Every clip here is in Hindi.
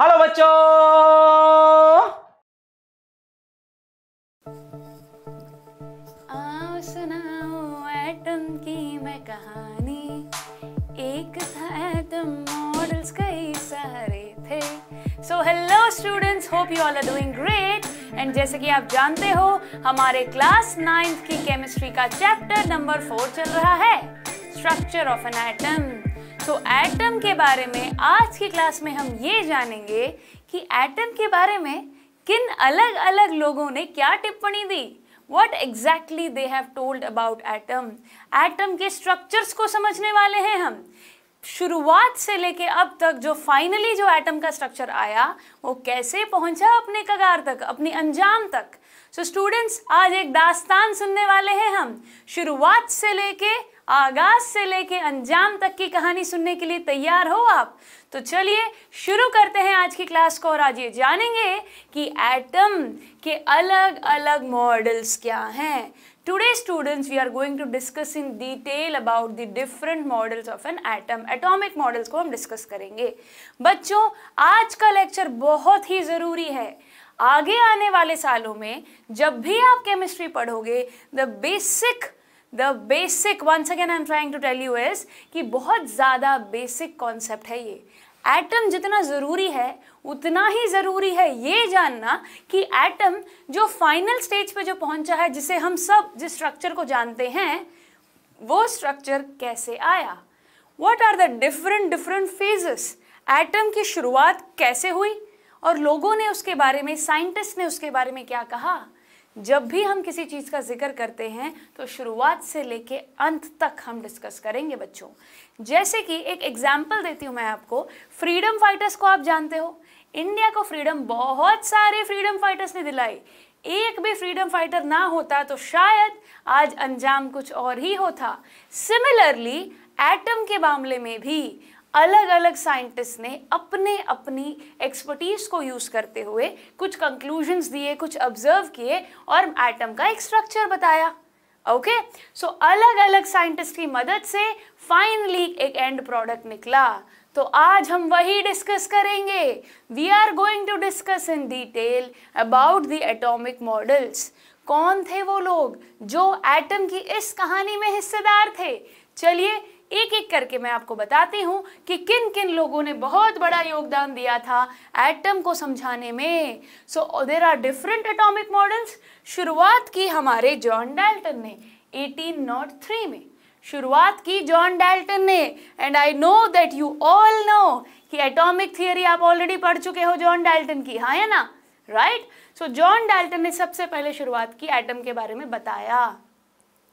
हेलो बच्चों आओ सुनाओ एटम की मैं कहानी एक था एटम मॉडल्स कई सारे थे so hello students hope you all are doing great and जैसे कि आप जानते हो हमारे क्लास नाइन्थ की केमिस्ट्री का चैप्टर नंबर फोर चल रहा है स्ट्रक्चर ऑफ एन एटम तो एटम के बारे में आज की क्लास में हम ये जानेंगे कि एटम के बारे में किन अलग अलग लोगों ने क्या टिप्पणी दी what exactly they have told about atom atom के स्ट्रक्चर्स को समझने वाले हैं हम शुरुआत से लेके अब तक जो फाइनली जो एटम का स्ट्रक्चर आया वो कैसे पहुंचा अपने कगार तक अपने अंजाम तक सो so स्टूडेंट्स आज एक दास्तान सुनने वाले हैं हम शुरुआत से लेके आगाज से लेके अंजाम तक की कहानी सुनने के लिए तैयार हो आप तो चलिए शुरू करते हैं आज की क्लास को और आज ये जानेंगे कि एटम के अलग अलग मॉडल्स क्या हैं Today students we are going to discuss in detail about the different models of an atom atomic models को हम डिस्कस करेंगे बच्चों आज का लेक्चर बहुत ही ज़रूरी है आगे आने वाले सालों में जब भी आप केमिस्ट्री पढ़ोगे the basic the basic once again I am trying to tell you is कि बहुत ज़्यादा बेसिक कॉन्सेप्ट है ये एटम जितना ज़रूरी है उतना ही ज़रूरी है ये जानना कि एटम जो फाइनल स्टेज पे जो पहुंचा है जिसे हम सब जिस स्ट्रक्चर को जानते हैं वो स्ट्रक्चर कैसे आया what are the different different phases atom की शुरुआत कैसे हुई और लोगों ने उसके बारे में साइंटिस्ट ने उसके बारे में क्या कहा जब भी हम किसी चीज़ का जिक्र करते हैं तो शुरुआत से लेके अंत तक हम डिस्कस करेंगे बच्चों जैसे कि एक एग्जाम्पल देती हूँ मैं आपको फ्रीडम फाइटर्स को आप जानते हो इंडिया को फ्रीडम बहुत सारे फ्रीडम फाइटर्स ने दिलाई एक भी फ्रीडम फाइटर ना होता तो शायद आज अंजाम कुछ और ही होता सिमिलरली एटम के मामले में भी अलग अलग साइंटिस्ट ने अपने अपनी एक्सपर्टीज को यूज़ करते हुए कुछ कंक्लूजन्स दिए कुछ ऑब्जर्व किए और एटम का एक स्ट्रक्चर बताया ओके okay? सो so, अलग अलग साइंटिस्ट की मदद से फाइनली एक एंड प्रोडक्ट निकला तो आज हम वही डिस्कस करेंगे we are going to discuss in detail about the atomic models कौन थे वो लोग जो एटम की इस कहानी में हिस्सेदार थे चलिए एक एक करके मैं आपको बताती हूँ कि किन किन लोगों ने बहुत बड़ा योगदान दिया था एटम को समझाने में so there are different atomic models शुरुआत की हमारे जॉन डाल्टन ने 1803 में शुरुआत की जॉन डाल्टन ने and I know that you all know कि एटॉमिक थियोरी आप ऑलरेडी पढ़ चुके हो जॉन डाल्टन की हाँ है ना राइट सो जॉन डाल्टन ने सबसे पहले शुरुआत की एटम के बारे में बताया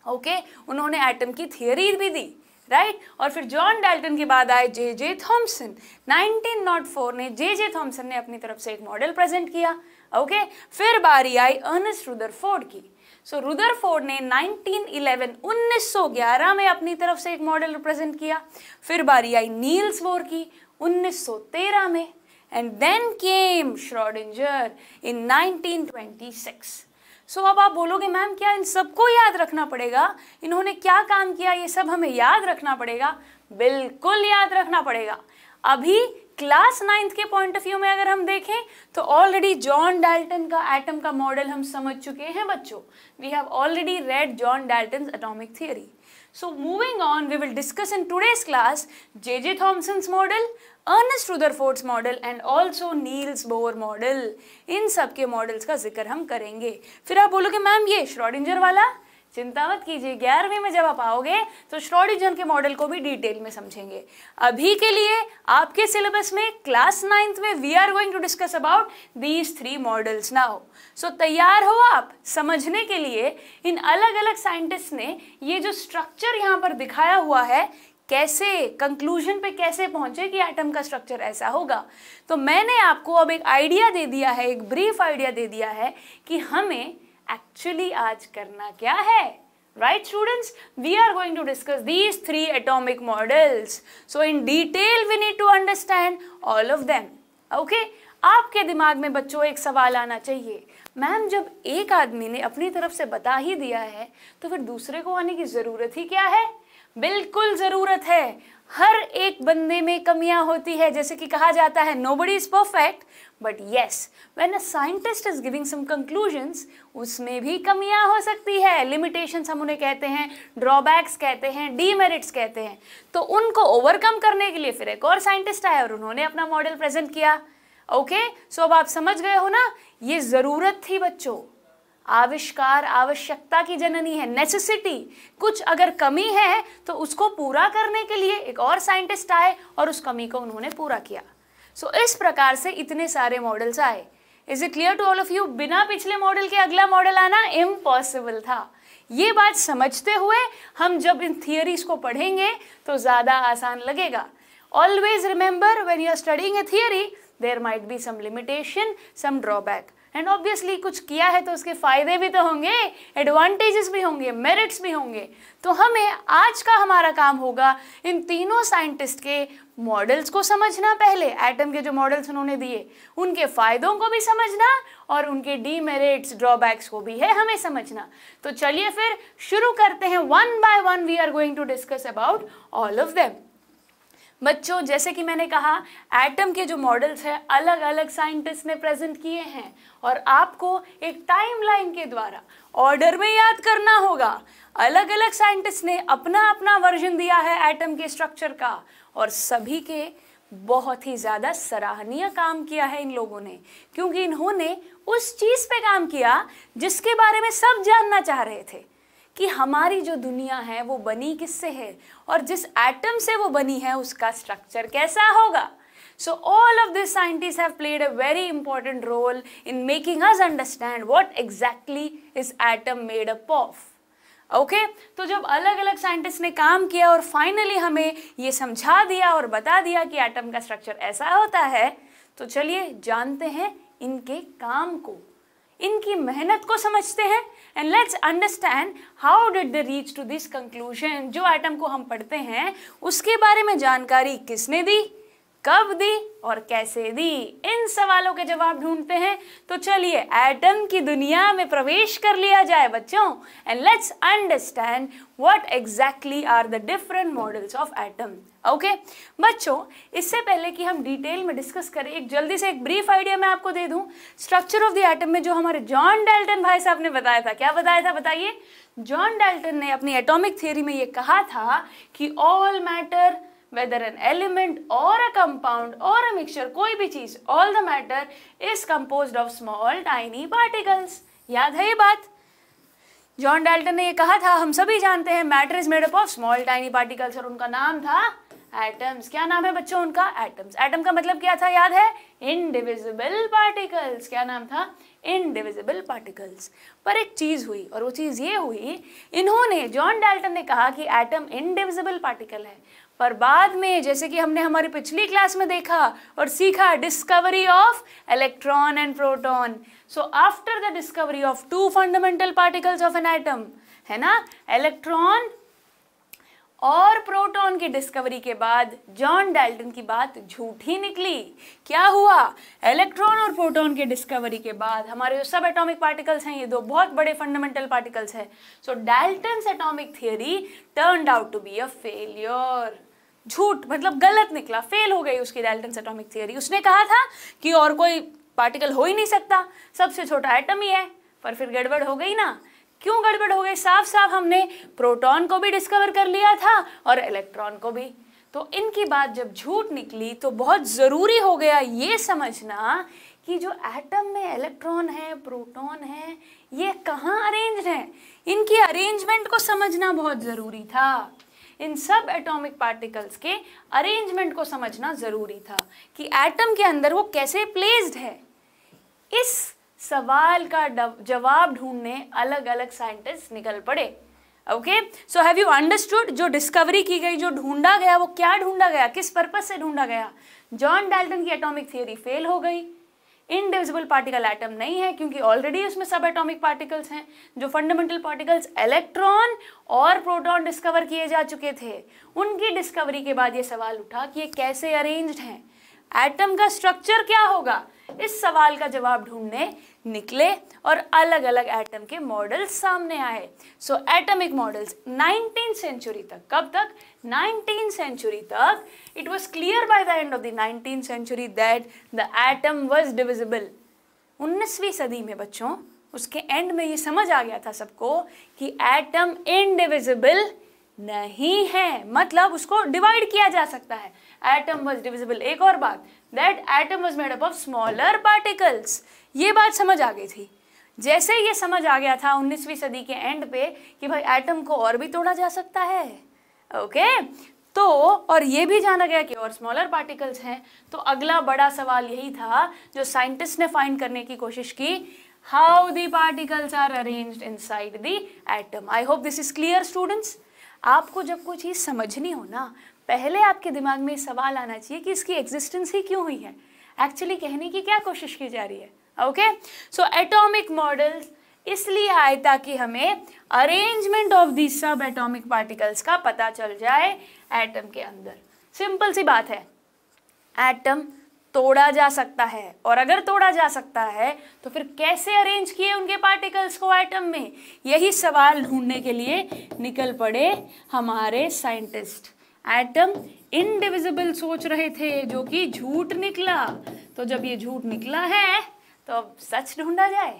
ओके okay? उन्होंने एटम की थियरी भी दी राइट और फिर जॉन डाल्टन के बाद आए जे जे थॉम्सन 1904 ने जे जे थॉम्सन ने अपनी तरफ से एक मॉडल प्रेजेंट किया ओके okay? फिर बारी आई अर्नस्ट रुदरफोर्ड की सो so, रुदरफोर्ड ने 1911 1911 में अपनी तरफ से एक मॉडल रिप्रेजेंट किया फिर बारी आई नील्स वोर की 1913 में एंड देन केम श्रॉडिंजर इन 1926 सो अब आप बोलोगे मैम क्या इन सबको याद रखना पड़ेगा इन्होंने क्या काम किया ये सब हमें याद रखना पड़ेगा बिल्कुल याद रखना पड़ेगा अभी क्लास नाइन्थ के पॉइंट ऑफ व्यू में अगर हम देखें तो ऑलरेडी जॉन डाल्टन का एटम का मॉडल हम समझ चुके हैं बच्चों we have already read John Dalton atomic theory moving on we will discuss in today's class J J Thomson's model Ernest Rutherford's model and also Niels Bohr model इन सब के मॉडल्स का जिक्र हम करेंगे फिर आप बोलोगे मैम ये श्रॉडिंजर वाला चिंता मत कीजिए ग्यारहवीं में जब आप आओगे तो श्रॉडिंजर के मॉडल को भी डिटेल में समझेंगे अभी के लिए आपके सिलेबस में क्लास नाइन्थ में we are going to discuss about these three models now so तैयार हो आप समझने के लिए इन अलग अलग साइंटिस्ट ने ये जो स्ट्रक्चर यहाँ पर दिखाया हुआ है कैसे कंक्लूजन पे कैसे पहुंचे कि एटम का स्ट्रक्चर ऐसा होगा तो मैंने आपको अब एक आइडिया दे दिया है एक ब्रीफ आइडिया दे दिया है कि हमें एक्चुअली आज करना क्या है right students we are going to discuss these three atomic models so in detail we need to understand all of them okay आपके दिमाग में बच्चों एक सवाल आना चाहिए मैम जब एक आदमी ने अपनी तरफ से बता ही दिया है तो फिर दूसरे को आने की ज़रूरत ही क्या है बिल्कुल ज़रूरत है हर एक बंदे में कमियां होती है जैसे कि कहा जाता है nobody is perfect but yes when a scientist is giving some conclusions उसमें भी कमियां हो सकती है लिमिटेशंस हम उन्हें कहते हैं ड्रॉबैक्स कहते हैं डीमेरिट्स कहते हैं तो उनको ओवरकम करने के लिए फिर एक और साइंटिस्ट आया और उन्होंने अपना मॉडल प्रेजेंट किया ओके okay? सो so अब आप समझ गए हो ना ये ज़रूरत थी बच्चों आविष्कार आवश्यकता की जननी है नेसेसिटी कुछ अगर कमी है तो उसको पूरा करने के लिए एक और साइंटिस्ट आए और उस कमी को उन्होंने पूरा किया सो so, इस प्रकार से इतने सारे मॉडल्स आए is it clear to all of you बिना पिछले मॉडल के अगला मॉडल आना इम्पॉसिबल था ये बात समझते हुए हम जब इन थियरीज को पढ़ेंगे तो ज़्यादा आसान लगेगा always remember when you are studying a theory there might be some limitation some drawback and obviously कुछ किया है तो उसके फ़ायदे भी तो होंगे एडवांटेजेस भी होंगे मेरिट्स भी होंगे तो हमें आज का हमारा काम होगा इन तीनों साइंटिस्ट के मॉडल्स को समझना पहले एटम के जो मॉडल्स उन्होंने दिए उनके फ़ायदों को भी समझना और उनके डीमेरिट्स ड्रॉबैक्स को भी है हमें समझना तो चलिए फिर शुरू करते हैं one by one we are going to discuss about all of them बच्चों जैसे कि मैंने कहा एटम के जो मॉडल्स हैं अलग अलग साइंटिस्ट ने प्रेजेंट किए हैं और आपको एक टाइमलाइन के द्वारा ऑर्डर में याद करना होगा अलग अलग साइंटिस्ट ने अपना अपना वर्जन दिया है एटम के स्ट्रक्चर का और सभी के बहुत ही ज़्यादा सराहनीय काम किया है इन लोगों ने क्योंकि इन्होंने उस चीज़ पे काम किया जिसके बारे में सब जानना चाह रहे थे कि हमारी जो दुनिया है वो बनी किससे है और जिस एटम से वो बनी है उसका स्ट्रक्चर कैसा होगा so all of this scientist have played a very important role in making us understand what exactly is atom made up of. Okay तो जब अलग अलग साइंटिस्ट ने काम किया और फाइनली हमें ये समझा दिया और बता दिया कि एटम का स्ट्रक्चर ऐसा होता है तो चलिए जानते हैं इनके काम को इनकी मेहनत को समझते हैं and let's understand how did they reach to this conclusion जो एटम को हम पढ़ते हैं उसके बारे में जानकारी किसने दी कब दी और कैसे दी इन सवालों के जवाब ढूंढते हैं तो चलिए एटम की दुनिया में प्रवेश कर लिया जाए बच्चों and let's understand what exactly are the different models of atom okay okay? बच्चों इससे पहले कि हम डिटेल में डिस्कस करें एक जल्दी से एक ब्रीफ आइडिया मैं आपको दे दूं स्ट्रक्चर ऑफ द एटम में जो हमारे जॉन डेल्टन भाई साहब ने बताया था क्या बताया था बताइए जॉन डेल्टन ने अपनी एटॉमिक थ्योरी में ये कहा था कि all matter whether an element or a compound or a mixture कोई भी चीज all the matter is compose of small tiny particles याद है ये बात जॉन डाल्टन ने ये कहा था हम सभी जानते हैं matter is made up of small tiny particles और उनका नाम था एटम्स क्या नाम है बच्चों उनका एटम्स एटम का मतलब क्या था याद है इनडिविजिबल पार्टिकल्स क्या नाम था इनडिविजिबल पार्टिकल्स पर एक चीज़ हुई और वो चीज़ ये हुई इन्होंने जॉन डाल्टन ने कहा कि एटम इनडिविजिबल पार्टिकल है पर बाद में जैसे कि हमने हमारी पिछली क्लास में देखा और सीखा discovery of electron and proton so after the discovery of two fundamental particles of an atom है ना इलेक्ट्रॉन और प्रोटॉन की डिस्कवरी के बाद जॉन डाल्टन की बात झूठी निकली क्या हुआ इलेक्ट्रॉन और प्रोटॉन के डिस्कवरी के बाद हमारे जो सब एटॉमिक पार्टिकल्स हैं ये दो बहुत बड़े फंडामेंटल पार्टिकल्स हैं so Dalton atomic theory turn out to be a failure झूठ मतलब गलत निकला फेल हो गई उसकी डाल्टन एटॉमिक थियोरी उसने कहा था कि और कोई पार्टिकल हो ही नहीं सकता सबसे छोटा एटम ही है पर फिर गड़बड़ हो गई ना क्यों गड़बड़ हो गई साफ साफ हमने प्रोटॉन को भी डिस्कवर कर लिया था और इलेक्ट्रॉन को भी तो इनकी बात जब झूठ निकली तो बहुत ज़रूरी हो गया ये समझना कि जो एटम में इलेक्ट्रॉन है प्रोटॉन है ये कहाँ अरेंज हैं इनकी अरेंजमेंट को समझना बहुत ज़रूरी था इन सब एटॉमिक पार्टिकल्स के अरेंजमेंट को समझना ज़रूरी था कि एटम के अंदर वो कैसे प्लेस्ड है इस सवाल का जवाब ढूंढने अलग अलग साइंटिस्ट निकल पड़े okay so have you understood जो डिस्कवरी की गई जो ढूंढा गया वो क्या ढूंढा गया किस पर्पज से ढूंढा गया जॉन डाल्टन की एटॉमिक थियोरी फेल हो गई इनडिविजिबल पार्टिकल एटम नहीं है क्योंकि ऑलरेडी उसमें सब एटॉमिक पार्टिकल्स हैं जो फंडामेंटल पार्टिकल्स इलेक्ट्रॉन और प्रोटॉन डिस्कवर किए जा चुके थे उनकी डिस्कवरी के बाद ये सवाल उठा कि ये कैसे अरेंज्ड हैं एटम का स्ट्रक्चर क्या होगा इस सवाल का जवाब ढूंढने निकले और अलग अलग एटम के मॉडल्स सामने आए सो एटमिक मॉडल्स 19 सेंचुरी तक कब तक 19 सेंचुरी तक it was clear by the end of the 19 century that the atom was divisible 19वीं सदी में बच्चों उसके एंड में ये समझ आ गया था सबको कि एटम इनडिविजिबल नहीं है मतलब उसको डिवाइड किया जा सकता है एटम वॉज डिविजिबल एक और बात that atom was made up of smaller particles ये बात समझ आ गई थी जैसे ये समझ आ गया था 19वीं सदी के एंड पे कि भाई एटम को और भी तोड़ा जा सकता है ओके तो और ये भी जाना गया कि और स्मॉलर पार्टिकल्स हैं तो अगला बड़ा सवाल यही था जो साइंटिस्ट ने फाइंड करने की कोशिश की how the particles are inside the atom I hope this is clear students आपको जब कोई चीज़ समझनी हो ना पहले आपके दिमाग में सवाल आना चाहिए कि इसकी एग्जिस्टेंस ही क्यों हुई है एक्चुअली कहने की क्या कोशिश की जा रही है ओके सो एटॉमिक मॉडल इसलिए आए ताकि हमें अरेंजमेंट ऑफ दी सब एटॉमिक पार्टिकल्स का पता चल जाए एटम के अंदर सिंपल सी बात है एटम तोड़ा जा सकता है और अगर तोड़ा जा सकता है तो फिर कैसे अरेंज किए उनके पार्टिकल्स को एटम में यही सवाल ढूंढने के लिए निकल पड़े हमारे साइंटिस्ट एटम इनडिविजिबल सोच रहे थे जो कि झूठ निकला तो जब ये झूठ निकला है तो अब सच ढूंढा जाए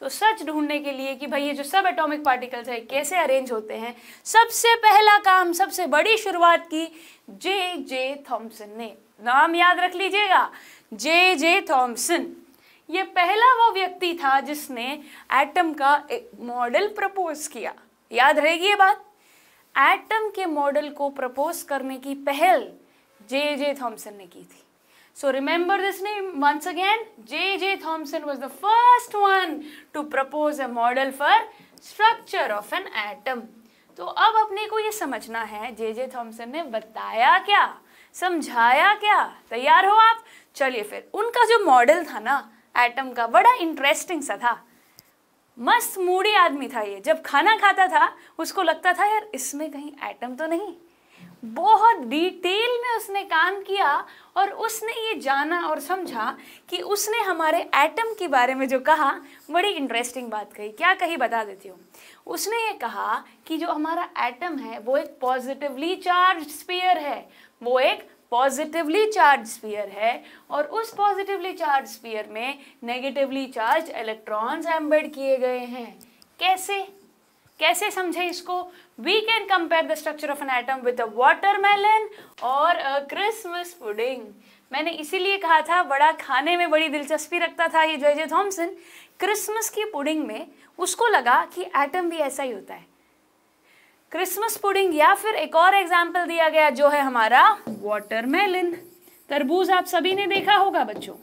तो सच ढूंढने के लिए कि भाई ये जो सब एटॉमिक पार्टिकल्स है कैसे अरेंज होते हैं सबसे पहला काम सबसे बड़ी शुरुआत की जे जे थॉम्सन ने नाम याद रख लीजिएगा जे जे थॉम्सन ये पहला वो व्यक्ति था जिसने एटम का एक मॉडल प्रपोज किया याद रहेगी ये बात एटम के मॉडल को प्रपोज करने की पहल जे जे थॉम्सन ने की थी So remember this name once again. J.J. Thomson was the first one to propose a model for structure of an atom. तो अब अपने को ये समझना है जे जे थॉम्सन ने बताया क्या समझाया क्या तैयार हो आप चलिए फिर उनका जो मॉडल था ना एटम का बड़ा इंटरेस्टिंग सा था मस्त मूडी आदमी था ये जब खाना खाता था उसको लगता था यार इसमें कहीं एटम तो नहीं बहुत डिटेल में उसने काम किया और उसने ये जाना और समझा कि उसने हमारे एटम के बारे में जो कहा बड़ी इंटरेस्टिंग बात कही क्या कही बता देती हूँ उसने ये कहा कि जो हमारा एटम है वो एक पॉजिटिवली चार्ज स्पीयर है वो एक पॉजिटिवली चार्ज स्पीयर है और उस पॉजिटिवली चार्ज स्पीयर में नेगेटिवली चार्ज इलेक्ट्रॉन्स एम्बेड किए गए हैं कैसे कैसे समझे इसको we can compare the structure of an atom with a watermelon और अ क्रिसमस पुडिंग मैंने इसीलिए कहा था बड़ा खाने में बड़ी दिलचस्पी रखता था ये जय जय थॉम्सन क्रिसमस की पुडिंग में उसको लगा कि एटम भी ऐसा ही होता है क्रिसमस पुडिंग या फिर एक और एग्जाम्पल दिया गया जो है हमारा वाटरमेलन तरबूज आप सभी ने देखा होगा बच्चों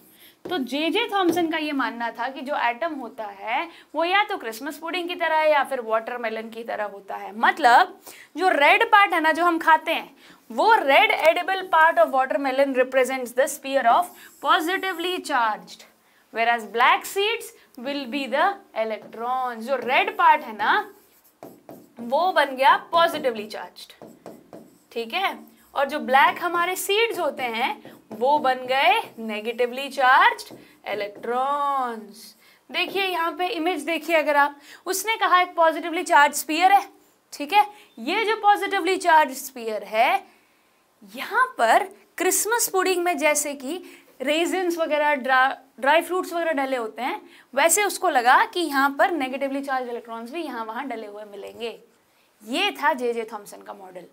तो जे जे थॉम्सन का ये मानना था कि जो एटम होता है वो या तो क्रिसमस पुडिंग की तरह है या फिर वाटरमेलन की तरह होता है मतलब जो रेड पार्ट है ना जो हम खाते हैं वो red edible part of watermelon represents the sphere of positively charge whereas black seeds will be the electron जो रेड पार्ट है ना वो बन गया पॉजिटिवली चार्ज ठीक है और जो ब्लैक हमारे सीड्स होते हैं वो बन गए नेगेटिवली चार्ज इलेक्ट्रॉन्स देखिए यहाँ पे इमेज देखिए अगर आप उसने कहा एक पॉजिटिवली चार्ज स्पीयर है ठीक है ये जो पॉजिटिवली चार्ज स्पीयर है यहाँ पर क्रिसमस पुडिंग में जैसे कि रेजन्स वगैरह ड्राई फ्रूट्स वगैरह डले होते हैं वैसे उसको लगा कि यहाँ पर नेगेटिवली चार्ज इलेक्ट्रॉन्स भी यहाँ वहाँ डले हुए मिलेंगे ये था जे जे थॉम्सन का मॉडल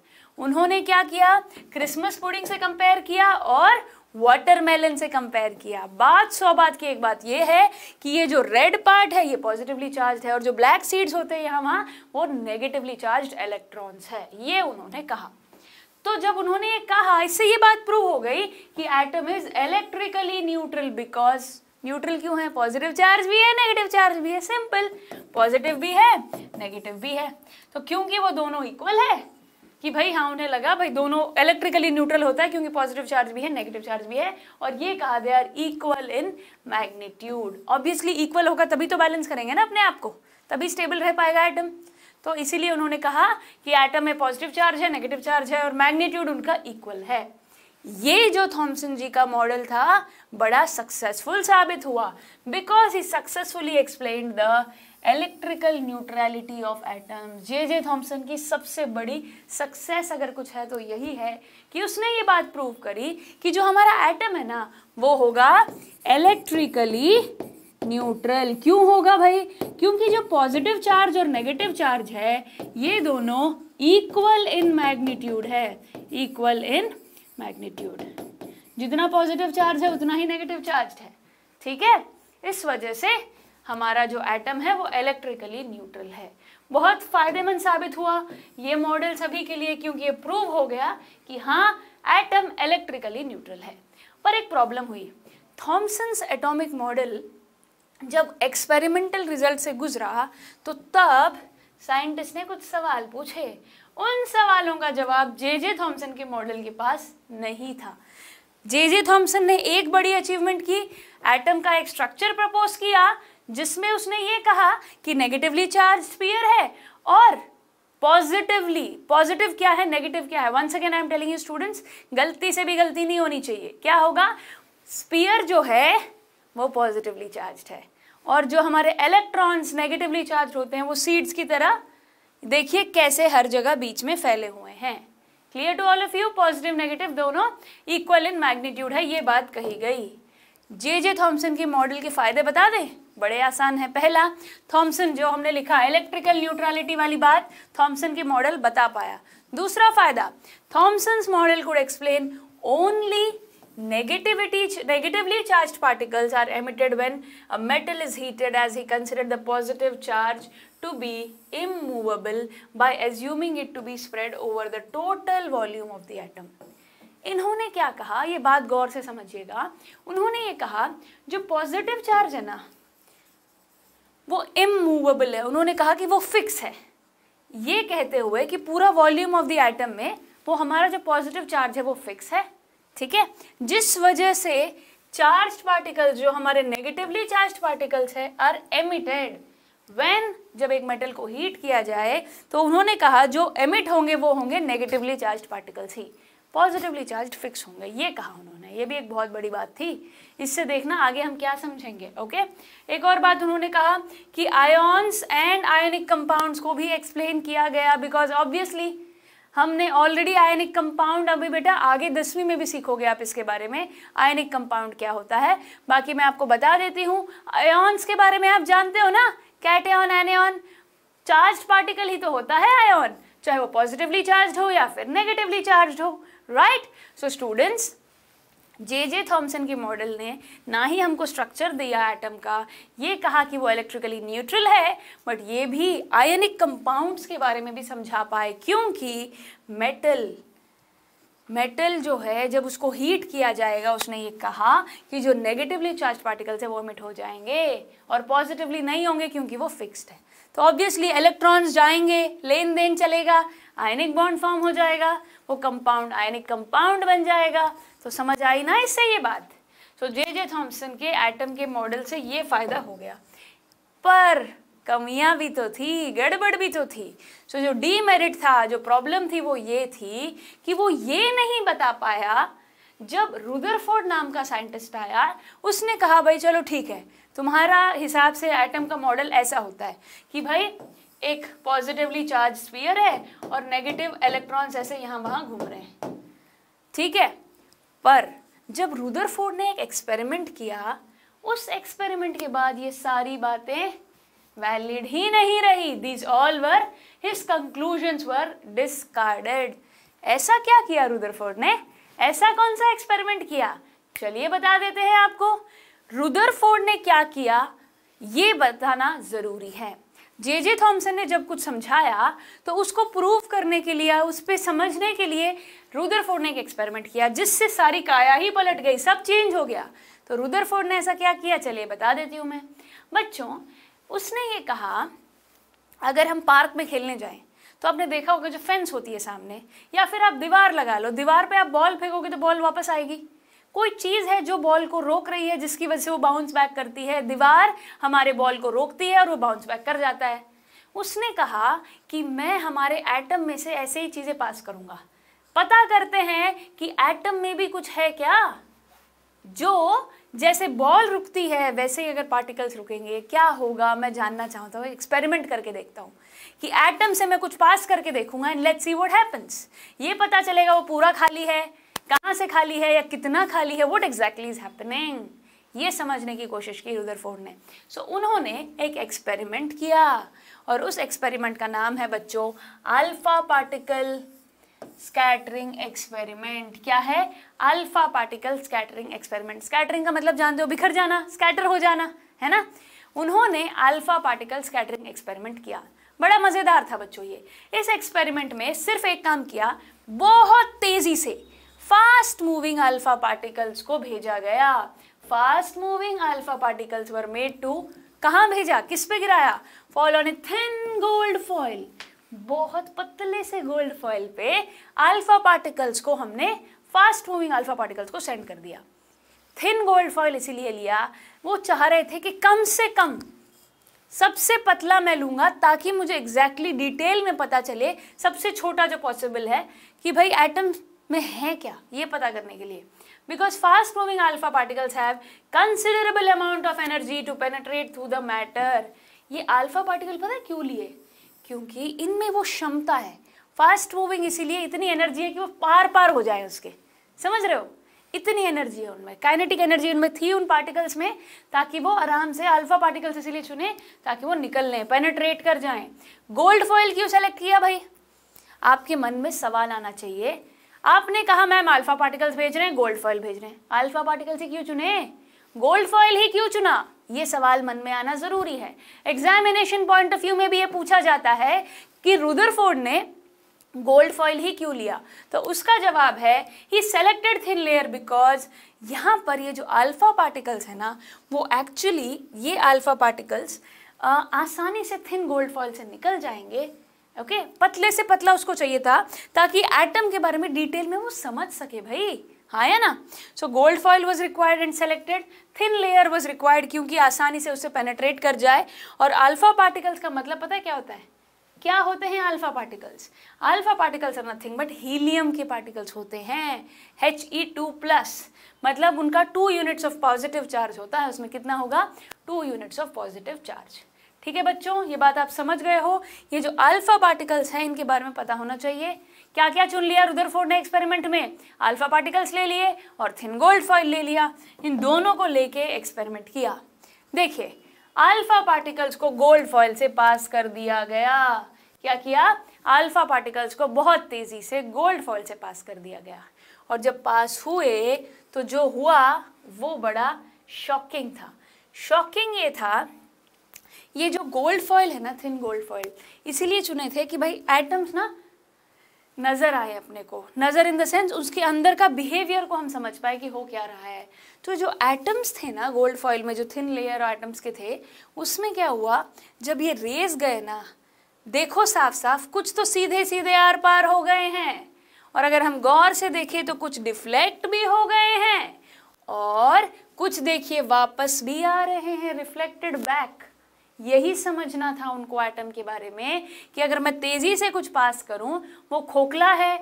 उन्होंने क्या किया क्रिसमस पुडिंग से कंपेयर किया और वाटरमेलन से कंपेयर किया बात सौ बात की एक बात ये है कि ये जो रेड पार्ट है ये पॉजिटिवली चार्ज है और जो ब्लैक सीड्स होते हैं यहाँ वहाँ वो नेगेटिवली चार्ज इलेक्ट्रॉन्स है ये उन्होंने कहा तो जब उन्होंने ये कहा इससे ये बात प्रूव हो गई कि atom is electrically neutral because neutral क्यों है पॉजिटिव चार्ज भी है नेगेटिव चार्ज भी है सिंपल पॉजिटिव भी है नेगेटिव भी है तो क्योंकि वो दोनों इक्वल है कि भाई हाँ उन्हें लगा भाई दोनों इलेक्ट्रिकली न्यूट्रल होता है क्योंकि पॉजिटिव चार्ज भी है नेगेटिव चार्ज भी है और ये कहा they are equal in magnitude obviously equal होगा तभी तो बैलेंस करेंगे ना अपने आप को तभी स्टेबल रह पाएगा एटम तो इसीलिए उन्होंने कहा कि एटम में पॉजिटिव चार्ज है नेगेटिव चार्ज है और मैग्नीट्यूड उनका इक्वल है ये जो थॉमसन जी का मॉडल था बड़ा सक्सेसफुल साबित हुआ because he successfully explain the electrical neutrality of atom J J Thomson की सबसे बड़ी सक्सेस अगर कुछ है तो यही है कि उसने ये बात प्रूव करी कि जो हमारा एटम है ना वो होगा इलेक्ट्रिकली न्यूट्रल क्यों होगा भाई क्योंकि जो पॉजिटिव चार्ज और नेगेटिव चार्ज है ये दोनों इक्वल इन मैग्नीट्यूड है इक्वल इन मैग्नीट्यूड जितना पॉजिटिव चार्ज है उतना ही नेगेटिव चार्ज है ठीक है इस वजह से हमारा जो एटम है वो इलेक्ट्रिकली न्यूट्रल है बहुत फ़ायदेमंद साबित हुआ ये मॉडल सभी के लिए क्योंकि ये प्रूव हो गया कि हाँ एटम इलेक्ट्रिकली न्यूट्रल है पर एक प्रॉब्लम हुई थॉमसन्स एटॉमिक मॉडल जब एक्सपेरिमेंटल रिजल्ट से गुजरा तो तब साइंटिस्ट ने कुछ सवाल पूछे उन सवालों का जवाब जे जे थॉमसन के मॉडल के पास नहीं था जे जे थॉमसन ने एक बड़ी अचीवमेंट की एटम का एक स्ट्रक्चर प्रपोज किया जिसमें उसने ये कहा कि नेगेटिवली चार्ज स्पीयर है और पॉजिटिवली पॉजिटिव क्या है नेगेटिव क्या है once again I am telling you students गलती से भी गलती नहीं होनी चाहिए क्या होगा स्पीयर जो है वो पॉजिटिवली चार्ज है और जो हमारे इलेक्ट्रॉन्स नेगेटिवली चार्ज होते हैं वो सीड्स की तरह देखिए कैसे हर जगह बीच में फैले हुए हैं clear to all of you positive negative दोनों इक्वल इन मैग्नीट्यूड है ये बात कही गई जे जे थॉम्सन के मॉडल के फायदे बता दें बड़े आसान है पहला थॉमसन जो हमने लिखा इलेक्ट्रिकल न्यूट्रलिटी वाली बात थॉमसन के मॉडल बता पाया दूसरा फायदा Thomson model could explain only negativity negatively charge particles are emitted when metal is heated as he consider the positive charge to be immovable by assuming it to be spread over the total volume of the atom इन्होंने क्या कहा ये बात गौर से समझिएगा उन्होंने ये कहा जो पॉजिटिव चार्ज है ना वो इमूवेबल है उन्होंने कहा कि वो फिक्स है ये कहते हुए कि पूरा वॉल्यूम ऑफ द आइटम में वो हमारा जो पॉजिटिव चार्ज है वो फिक्स है ठीक है जिस वजह से चार्ज पार्टिकल्स जो हमारे नेगेटिवली चार्ज पार्टिकल्स है आर एमिटेड वैन जब एक मेटल को हीट किया जाए तो उन्होंने कहा जो एमिट होंगे वो होंगे नेगेटिवली चार्ज पार्टिकल्स ही पॉजिटिवली चार्ज फिक्स होंगे ये कहा उन्होंने है ये भी एक बहुत बड़ी बात थी इससे देखना आगे हम क्या समझेंगे ओके एक और बात उन्होंने कहा कि आयोन्स एंड आयोनिक कंपाउंड्स को भी एक्सप्लेन किया गया बिकॉज ऑब्वियसली हमने ऑलरेडी आयनिक कंपाउंड अभी बेटा आगे दसवीं में भी सीखोगे आप इसके बारे में आयनिक कंपाउंड क्या होता है बाकी मैं आपको बता देती हूँ आयोन्स के बारे में आप जानते हो ना कैटेन एनियन चार्ज पार्टिकल ही तो होता है आयोन चाहे वो पॉजिटिवली चार्ज हो या फिर नेगेटिवली चार्ज हो right so students J J Thomson के मॉडल ने ना ही हमको स्ट्रक्चर दिया एटम का ये कहा कि वो इलेक्ट्रिकली न्यूट्रल है बट ये भी आयनिक कंपाउंड्स के बारे में भी समझा पाए क्योंकि मेटल मेटल जो है जब उसको हीट किया जाएगा उसने ये कहा कि जो नेगेटिवली चार्ज पार्टिकल्स है वो एमिट हो जाएंगे और पॉजिटिवली नहीं होंगे क्योंकि वो फिक्स्ड है तो ऑब्वियसली इलेक्ट्रॉन्स जाएंगे लेन देन चलेगा आयनिक बॉन्ड फॉर्म हो जाएगा वो कंपाउंड आयनिक कंपाउंड बन जाएगा तो समझ आई ना इससे ये बात तो जे जे थॉम्सन के एटम के मॉडल से ये फ़ायदा हो गया पर कमियां भी तो थी गड़बड़ भी तो थी सो तो जो डीमेरिट था जो प्रॉब्लम थी वो ये थी कि वो ये नहीं बता पाया जब रुदरफोर्ड नाम का साइंटिस्ट आया उसने कहा भाई चलो ठीक है तुम्हारा हिसाब से एटम का मॉडल ऐसा होता है कि भाई एक पॉजिटिवली चार्ज स्पीयर है और नेगेटिव इलेक्ट्रॉन्स ऐसे यहाँ वहाँ घूम रहे हैं ठीक है पर जब रुदरफोर्ड ने एक एक्सपेरिमेंट किया उस एक्सपेरिमेंट के बाद ये सारी बातें वैलिड ही नहीं रही these all were his conclusions were discarded ऐसा क्या किया रुदरफोर्ड ने ऐसा कौन सा एक्सपेरिमेंट किया चलिए बता देते हैं आपको रुदरफोर्ड ने क्या किया ये बताना ज़रूरी है जे जे थॉम्सन ने जब कुछ समझाया तो उसको प्रूव करने के लिए उस पर समझने के लिए रुदरफोर्ड ने एक एक्सपेरिमेंट किया जिससे सारी काया ही पलट गई सब चेंज हो गया तो रुदरफोर्ड ने ऐसा क्या किया चलिए बता देती हूँ मैं बच्चों उसने ये कहा अगर हम पार्क में खेलने जाएं तो आपने देखा होगा जो फेंस होती है सामने या फिर आप दीवार लगा लो दीवार पे आप बॉल फेंकोगे तो बॉल वापस आएगी कोई चीज़ है जो बॉल को रोक रही है जिसकी वजह से वो बाउंस बैक करती है दीवार हमारे बॉल को रोकती है और वो बाउंस बैक कर जाता है उसने कहा कि मैं हमारे एटम में से ऐसे ही चीज़ें पास करूँगा पता करते हैं कि एटम में भी कुछ है क्या जो जैसे बॉल रुकती है वैसे ही अगर पार्टिकल्स रुकेंगे क्या होगा मैं जानना चाहता हूँ एक्सपेरिमेंट करके देखता हूँ कि एटम से मैं कुछ पास करके देखूंगा and let's see what happens ये पता चलेगा वो पूरा खाली है कहाँ से खाली है या कितना खाली है वट एग्जैक्टली इज हैपनिंग ये समझने की कोशिश की रुदरफोर्ड ने सो so, उन्होंने एक एक्सपेरिमेंट किया और उस एक्सपेरिमेंट का नाम है बच्चों अल्फा पार्टिकल स्कैटरिंग एक्सपेरिमेंट क्या है alpha particle scattering experiment scattering का मतलब जानते हो बिखर जाना स्कैटर हो जाना है ना उन्होंने अल्फा पार्टिकल स्कैटरिंग एक्सपेरिमेंट किया बड़ा मज़ेदार था बच्चों ये इस एक्सपेरिमेंट में सिर्फ एक काम किया बहुत तेज़ी से फास्ट मूविंग अल्फा पार्टिकल्स को भेजा गया fast moving alpha particles were made to कहाँ भेजा किस पे गिराया fall on a thin gold foil बहुत पतले से गोल्ड फॉइल पे अल्फा पार्टिकल्स को हमने फास्ट मूविंग अल्फा पार्टिकल्स को सेंड कर दिया थिन गोल्ड फॉइल इसीलिए लिया वो चाह रहे थे कि कम से कम सबसे पतला मैं लूंगा ताकि मुझे एग्जैक्टली exactly डिटेल में पता चले सबसे छोटा जो पॉसिबल है कि भाई एटम में है क्या ये पता करने के लिए because fast moving alpha particles have considerable amount of energy to penetrate through the matter ये अल्फा पार्टिकल पता है क्यों लिए क्योंकि इनमें वो क्षमता है फास्ट मूविंग इसीलिए इतनी एनर्जी है कि वो पार पार हो जाए उसके समझ रहे हो इतनी एनर्जी है उनमें काइनेटिक एनर्जी उनमें थी उन पार्टिकल्स में ताकि वो आराम से अल्फा पार्टिकल्स इसीलिए चुने ताकि वो निकल लें पेनेट्रेट कर जाएं गोल्ड फॉयल क्यों सेलेक्ट किया भाई आपके मन में सवाल आना चाहिए आपने कहा मैम अल्फा पार्टिकल्स भेज रहे हैं गोल्ड फॉयल भेज रहे हैं अल्फा पार्टिकल्स ही क्यों चुने गोल्ड फॉयल ही क्यों चुना ये सवाल मन में आना ज़रूरी है एग्जामिनेशन पॉइंट ऑफ व्यू में भी ये पूछा जाता है कि रुदरफोर्ड ने गोल्ड फॉइल ही क्यों लिया तो उसका जवाब है ही सेलेक्टेड थिन लेयर बिकॉज यहाँ पर ये जो अल्फ़ा पार्टिकल्स है ना वो एक्चुअली ये अल्फ़ा पार्टिकल्स आसानी से थिन गोल्ड फॉइल से निकल जाएंगे ओके okay? पतले से पतला उसको चाहिए था ताकि एटम के बारे में डिटेल में वो समझ सके भाई हाँ है ना so gold foil was required and selected thin is required क्योंकि आसानी से उसे पेनेट्रेट कर जाए और अल्फा पार्टिकल्स का मतलब पता है क्या होता है क्या होते हैं alpha particles alpha particles are nothing but helium के पार्टिकल्स होते हैं एच ई टू प्लस मतलब उनका two units of positive charge होता है उसमें कितना होगा two units of positive charge ठीक है बच्चों ये बात आप समझ गए हो ये जो अल्फा पार्टिकल्स हैं इनके बारे में पता होना चाहिए क्या क्या चुन लिया रुदरफोर्ड ने एक्सपेरिमेंट में अल्फा पार्टिकल्स ले लिए और थिन गोल्ड फॉइल ले लिया इन दोनों को लेके एक्सपेरिमेंट किया देखिए अल्फा पार्टिकल्स को गोल्ड फॉइल से पास कर दिया गया क्या किया अल्फा पार्टिकल्स को बहुत तेज़ी से गोल्ड फॉइल से पास कर दिया गया और जब पास हुए तो जो हुआ वो बड़ा शॉकिंग था शॉकिंग ये था ये जो गोल्ड फॉइल है ना थिन गोल्ड फॉइल इसीलिए चुने थे कि भाई एटम्स ना नज़र आए अपने को नज़र इन द सेंस उसके अंदर का बिहेवियर को हम समझ पाए कि हो क्या रहा है तो जो एटम्स थे ना गोल्ड फॉइल में जो थिन लेयर एटम्स के थे उसमें क्या हुआ जब ये रेज गए ना देखो साफ साफ कुछ तो सीधे सीधे आर पार हो गए हैं और अगर हम गौर से देखें तो कुछ डिफ्लेक्ट भी हो गए हैं और कुछ देखिए वापस भी आ रहे हैं रिफ्लेक्टेड बैक यही समझना था उनको एटम के बारे में कि अगर मैं तेजी से कुछ पास करूं वो खोखला है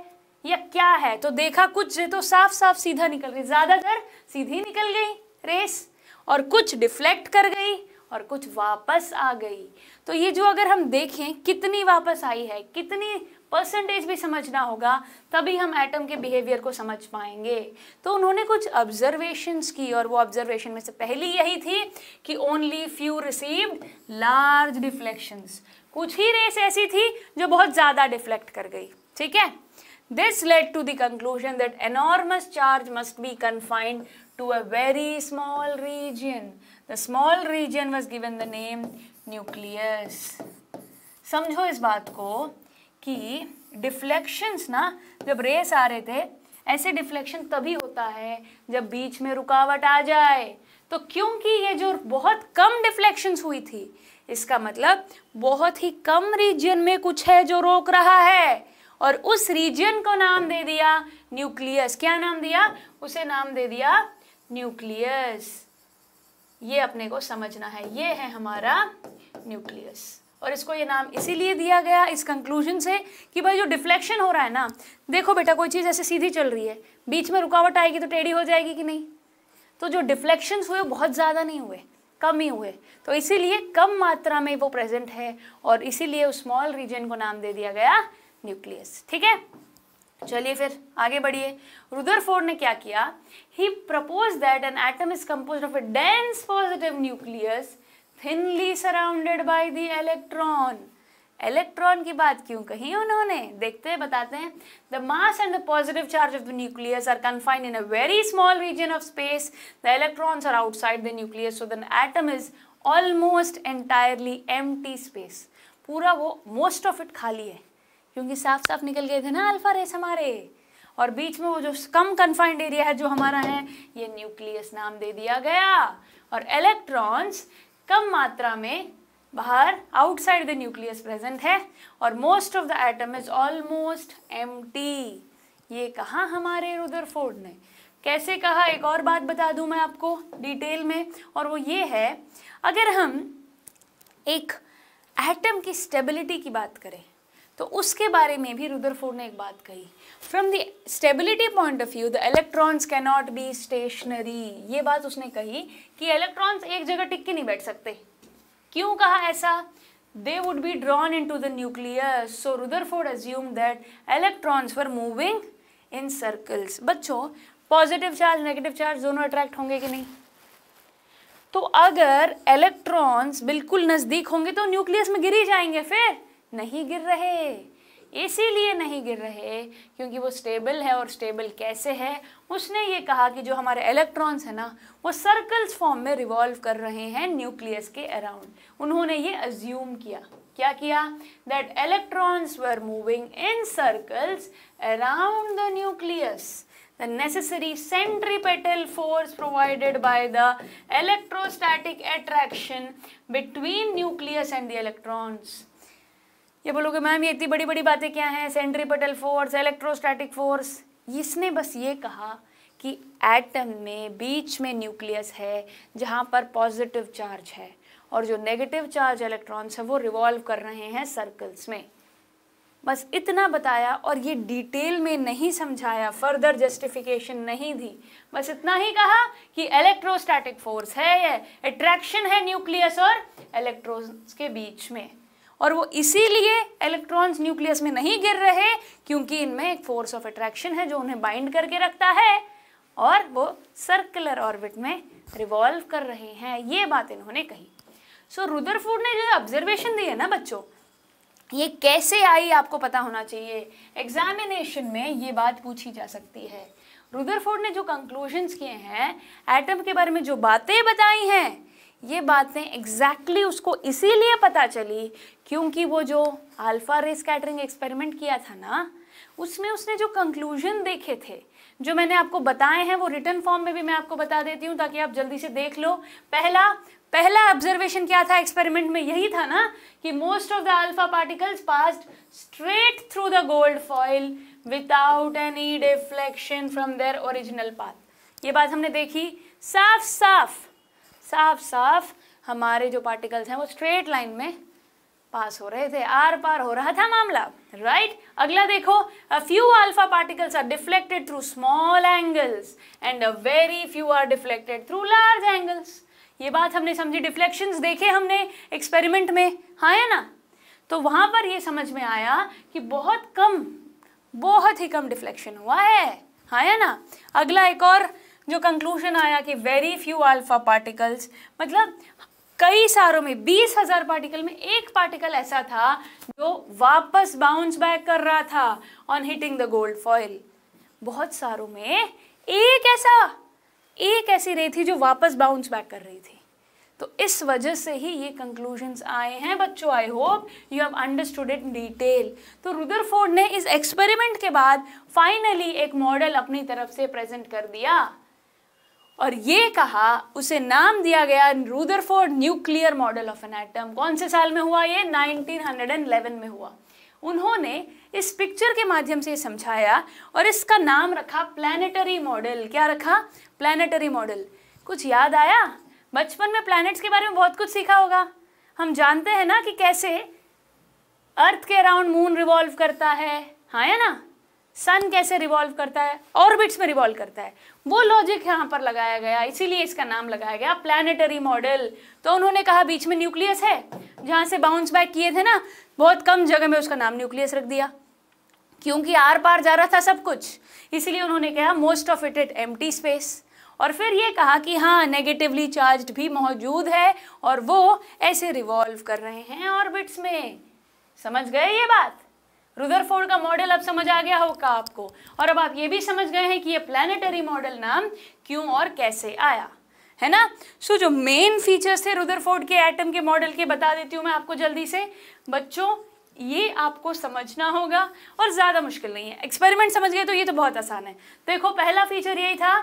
या क्या है तो देखा कुछ तो साफ साफ सीधा निकल गई ज़्यादातर सीधी निकल गई रेस और कुछ डिफ्लेक्ट कर गई और कुछ वापस आ गई तो ये जो अगर हम देखें कितनी वापस आई है कितनी परसेंटेज भी समझना होगा तभी हम एटम के बिहेवियर को समझ पाएंगे तो उन्होंने कुछ ऑब्जर्वेशंस की और वो ऑब्जर्वेशन में से पहली यही थी कि only few received large deflections कुछ ही रेस ऐसी थी जो बहुत ज़्यादा डिफ्लेक्ट कर गई ठीक है this led to the conclusion that enormous charge must be confined to a very small region the small region was was the name nucleus समझो इस बात को कि डिफ्लेक्शंस ना जब रेस आ रहे थे ऐसे डिफ्लेक्शन तभी होता है जब बीच में रुकावट आ जाए तो क्योंकि ये जो बहुत कम डिफ्लेक्शंस हुई थी इसका मतलब बहुत ही कम रीजन में कुछ है जो रोक रहा है और उस रीजन को नाम दे दिया न्यूक्लियस क्या नाम दिया उसे नाम दे दिया न्यूक्लियस ये अपने को समझना है ये है हमारा न्यूक्लियस और इसको ये नाम इसीलिए दिया गया इस कंक्लूजन से कि भाई जो डिफ्लेक्शन हो रहा है ना देखो बेटा कोई चीज़ ऐसे सीधी चल रही है बीच में रुकावट आएगी तो टेढ़ी हो जाएगी कि नहीं तो जो डिफ्लेक्शन हुए बहुत ज़्यादा नहीं हुए कम ही हुए तो इसीलिए कम मात्रा में वो प्रेजेंट है और इसीलिए उस स्मॉल रीजन को नाम दे दिया गया न्यूक्लियस ठीक है चलिए फिर आगे बढ़िए रुदरफोर्ड ने क्या किया he propose that an atom is compose of a dense positive nucleus thinly surrounded by the electron electron की बात क्यों कही उन्होंने देखते हैं बताते हैं the mass and the positive charge of the nucleus are confined in a very small region of space the electrons are outside the nucleus so the atom is almost entirely एम स्पेस पूरा वो मोस्ट ऑफ इट खाली है क्योंकि साफ साफ निकल गए थे ना अल्फा रेस हमारे और बीच में वो जो कम कन्फाइंड एरिया है जो हमारा है ये न्यूक्लियस नाम दे दिया गया और इलेक्ट्रॉन्स कम मात्रा में बाहर आउटसाइड द न्यूक्लियस प्रेजेंट है और most of the atom is almost टी ये कहा हमारे रुदरफोर्ड ने कैसे कहा एक और बात बता दूं मैं आपको डिटेल में और वो ये है अगर हम एक एटम की स्टेबिलिटी की बात करें तो उसके बारे में भी रुदरफोर्ड ने एक बात कही from the stability point of view the electrons cannot be stationary ये बात उसने कही कि इलेक्ट्रॉन्स एक जगह टिक के नहीं बैठ सकते क्यों कहा ऐसा they be drawn into the nucleus so Rutherford assume that electrons for moving in circles बच्चों पॉजिटिव चार्ज नेगेटिव चार्ज दोनों अट्रैक्ट होंगे कि नहीं तो अगर इलेक्ट्रॉन्स बिल्कुल नज़दीक होंगे तो न्यूक्लियस में गिर ही जाएंगे फिर नहीं गिर रहे इसीलिए नहीं गिर रहे क्योंकि वो स्टेबल है और स्टेबल कैसे है उसने ये कहा कि जो हमारे इलेक्ट्रॉन्स हैं ना वो सर्कल्स फॉर्म में रिवॉल्व कर रहे हैं न्यूक्लियस के अराउंड उन्होंने ये अज्यूम किया क्या किया that electrons were moving in circles around the nucleus the necessary centripetal force provided by the electrostatic attraction between nucleus and the electrons ये बोलोगे मैम ये इतनी बड़ी बड़ी बातें क्या हैं सेंट्रीपटल फोर्स इलेक्ट्रोस्टैटिक फोर्स इसने बस ये कहा कि एटम में बीच में न्यूक्लियस है जहाँ पर पॉजिटिव चार्ज है और जो नेगेटिव चार्ज इलेक्ट्रॉन्स है वो रिवॉल्व कर रहे हैं सर्कल्स में बस इतना बताया और ये डिटेल में नहीं समझाया फर्दर जस्टिफिकेशन नहीं दी बस इतना ही कहा कि इलेक्ट्रोस्टैटिक फोर्स है ये अट्रैक्शन है न्यूक्लियस और इलेक्ट्रॉन्स के बीच में और वो इसीलिए इलेक्ट्रॉन्स न्यूक्लियस में नहीं गिर रहे क्योंकि इनमें एक फोर्स ऑफ अट्रैक्शन है जो उन्हें बाइंड करके रखता है और वो सर्कुलर ऑर्बिट में रिवॉल्व कर रहे हैं ये बात इन्होंने कही सो so, रुदरफोर्ड ने जो ऑब्जर्वेशन दी है ना बच्चों ये कैसे आई आपको पता होना चाहिए एग्जामिनेशन में ये बात पूछी जा सकती है रुदरफोर्ड ने जो कंक्लूजन्स किए हैं एटम के बारे में जो बातें बताई हैं ये बातें एग्जैक्टली exactly उसको इसीलिए पता चली क्योंकि वो जो अल्फ़ा रे स्कैटरिंग एक्सपेरिमेंट किया था ना उसमें उसने जो कंक्लूजन देखे थे जो मैंने आपको बताए हैं वो रिटर्न फॉर्म में भी मैं आपको बता देती हूँ ताकि आप जल्दी से देख लो पहला पहला ऑब्जर्वेशन क्या था एक्सपेरिमेंट में यही था ना कि most of the alpha particles passed straight through the gold foil without any deflection from their original path ये बात हमने देखी साफ साफ साफ साफ हमारे जो पार्टिकल्स हैं वो स्ट्रेट लाइन में पास हो रहे थे आर पार हो रहा था मामला राइट right? अगला देखो a few alpha particles are deflected through small angles and a very few are deflected through large angles ये बात हमने समझी डिफ्लेक्शन देखे हमने एक्सपेरिमेंट में हाँ है ना तो वहां पर ये समझ में आया कि बहुत कम बहुत ही कम डिफ्लेक्शन हुआ है हाँ है ना अगला एक और जो कंक्लूजन आया कि वेरी फ्यू अल्फा पार्टिकल्स मतलब कई सारों में बीस हजार पार्टिकल में एक पार्टिकल ऐसा था जो वापस बाउंस बैक कर रहा था on hitting the gold foil बहुत सारों में एक ऐसा एक ऐसी रे थी जो वापस बाउंस बैक कर रही थी तो इस वजह से ही ये कंक्लूजन्स आए हैं बच्चों I hope you have understood it detail तो रुदरफोर्ड ने इस एक्सपेरिमेंट के बाद फाइनली एक मॉडल अपनी तरफ से प्रेजेंट कर दिया और ये कहा उसे नाम दिया गया Rutherford nuclear model of an atom कौन से साल में हुआ ये 1911 में हुआ उन्होंने इस पिक्चर के माध्यम से समझाया और इसका नाम रखा प्लानिटरी मॉडल क्या रखा प्लानिटरी मॉडल कुछ याद आया बचपन में प्लैनेट्स के बारे में बहुत कुछ सीखा होगा हम जानते हैं ना कि कैसे अर्थ के अराउंड मून रिवॉल्व करता है हाँ या ना सन कैसे रिवॉल्व करता है ऑर्बिट्स में रिवॉल्व करता है वो लॉजिक यहाँ पर लगाया गया इसीलिए इसका नाम लगाया गया प्लानिटरी मॉडल तो उन्होंने कहा बीच में न्यूक्लियस है जहाँ से बाउंस बैक किए थे ना बहुत कम जगह में उसका नाम न्यूक्लियस रख दिया क्योंकि आर पार जा रहा था सब कुछ इसीलिए उन्होंने कहा मोस्ट ऑफ इट इट एम स्पेस और फिर ये कहा कि हाँ नेगेटिवली चार्ज भी मौजूद है और वो ऐसे रिवॉल्व कर रहे हैं ऑर्बिट्स में समझ गए ये बात रुदरफोर्ड का मॉडल अब समझ आ गया होगा आपको और अब आप ये भी समझ गए हैं कि ये प्लानिटरी मॉडल नाम क्यों और कैसे आया है ना सो so, जो मेन फीचर्स थे रुदरफोर्ड के एटम के मॉडल के बता देती हूँ मैं आपको जल्दी से बच्चों ये आपको समझना होगा और ज़्यादा मुश्किल नहीं है एक्सपेरिमेंट समझ गए तो ये तो बहुत आसान है देखो पहला फीचर यही था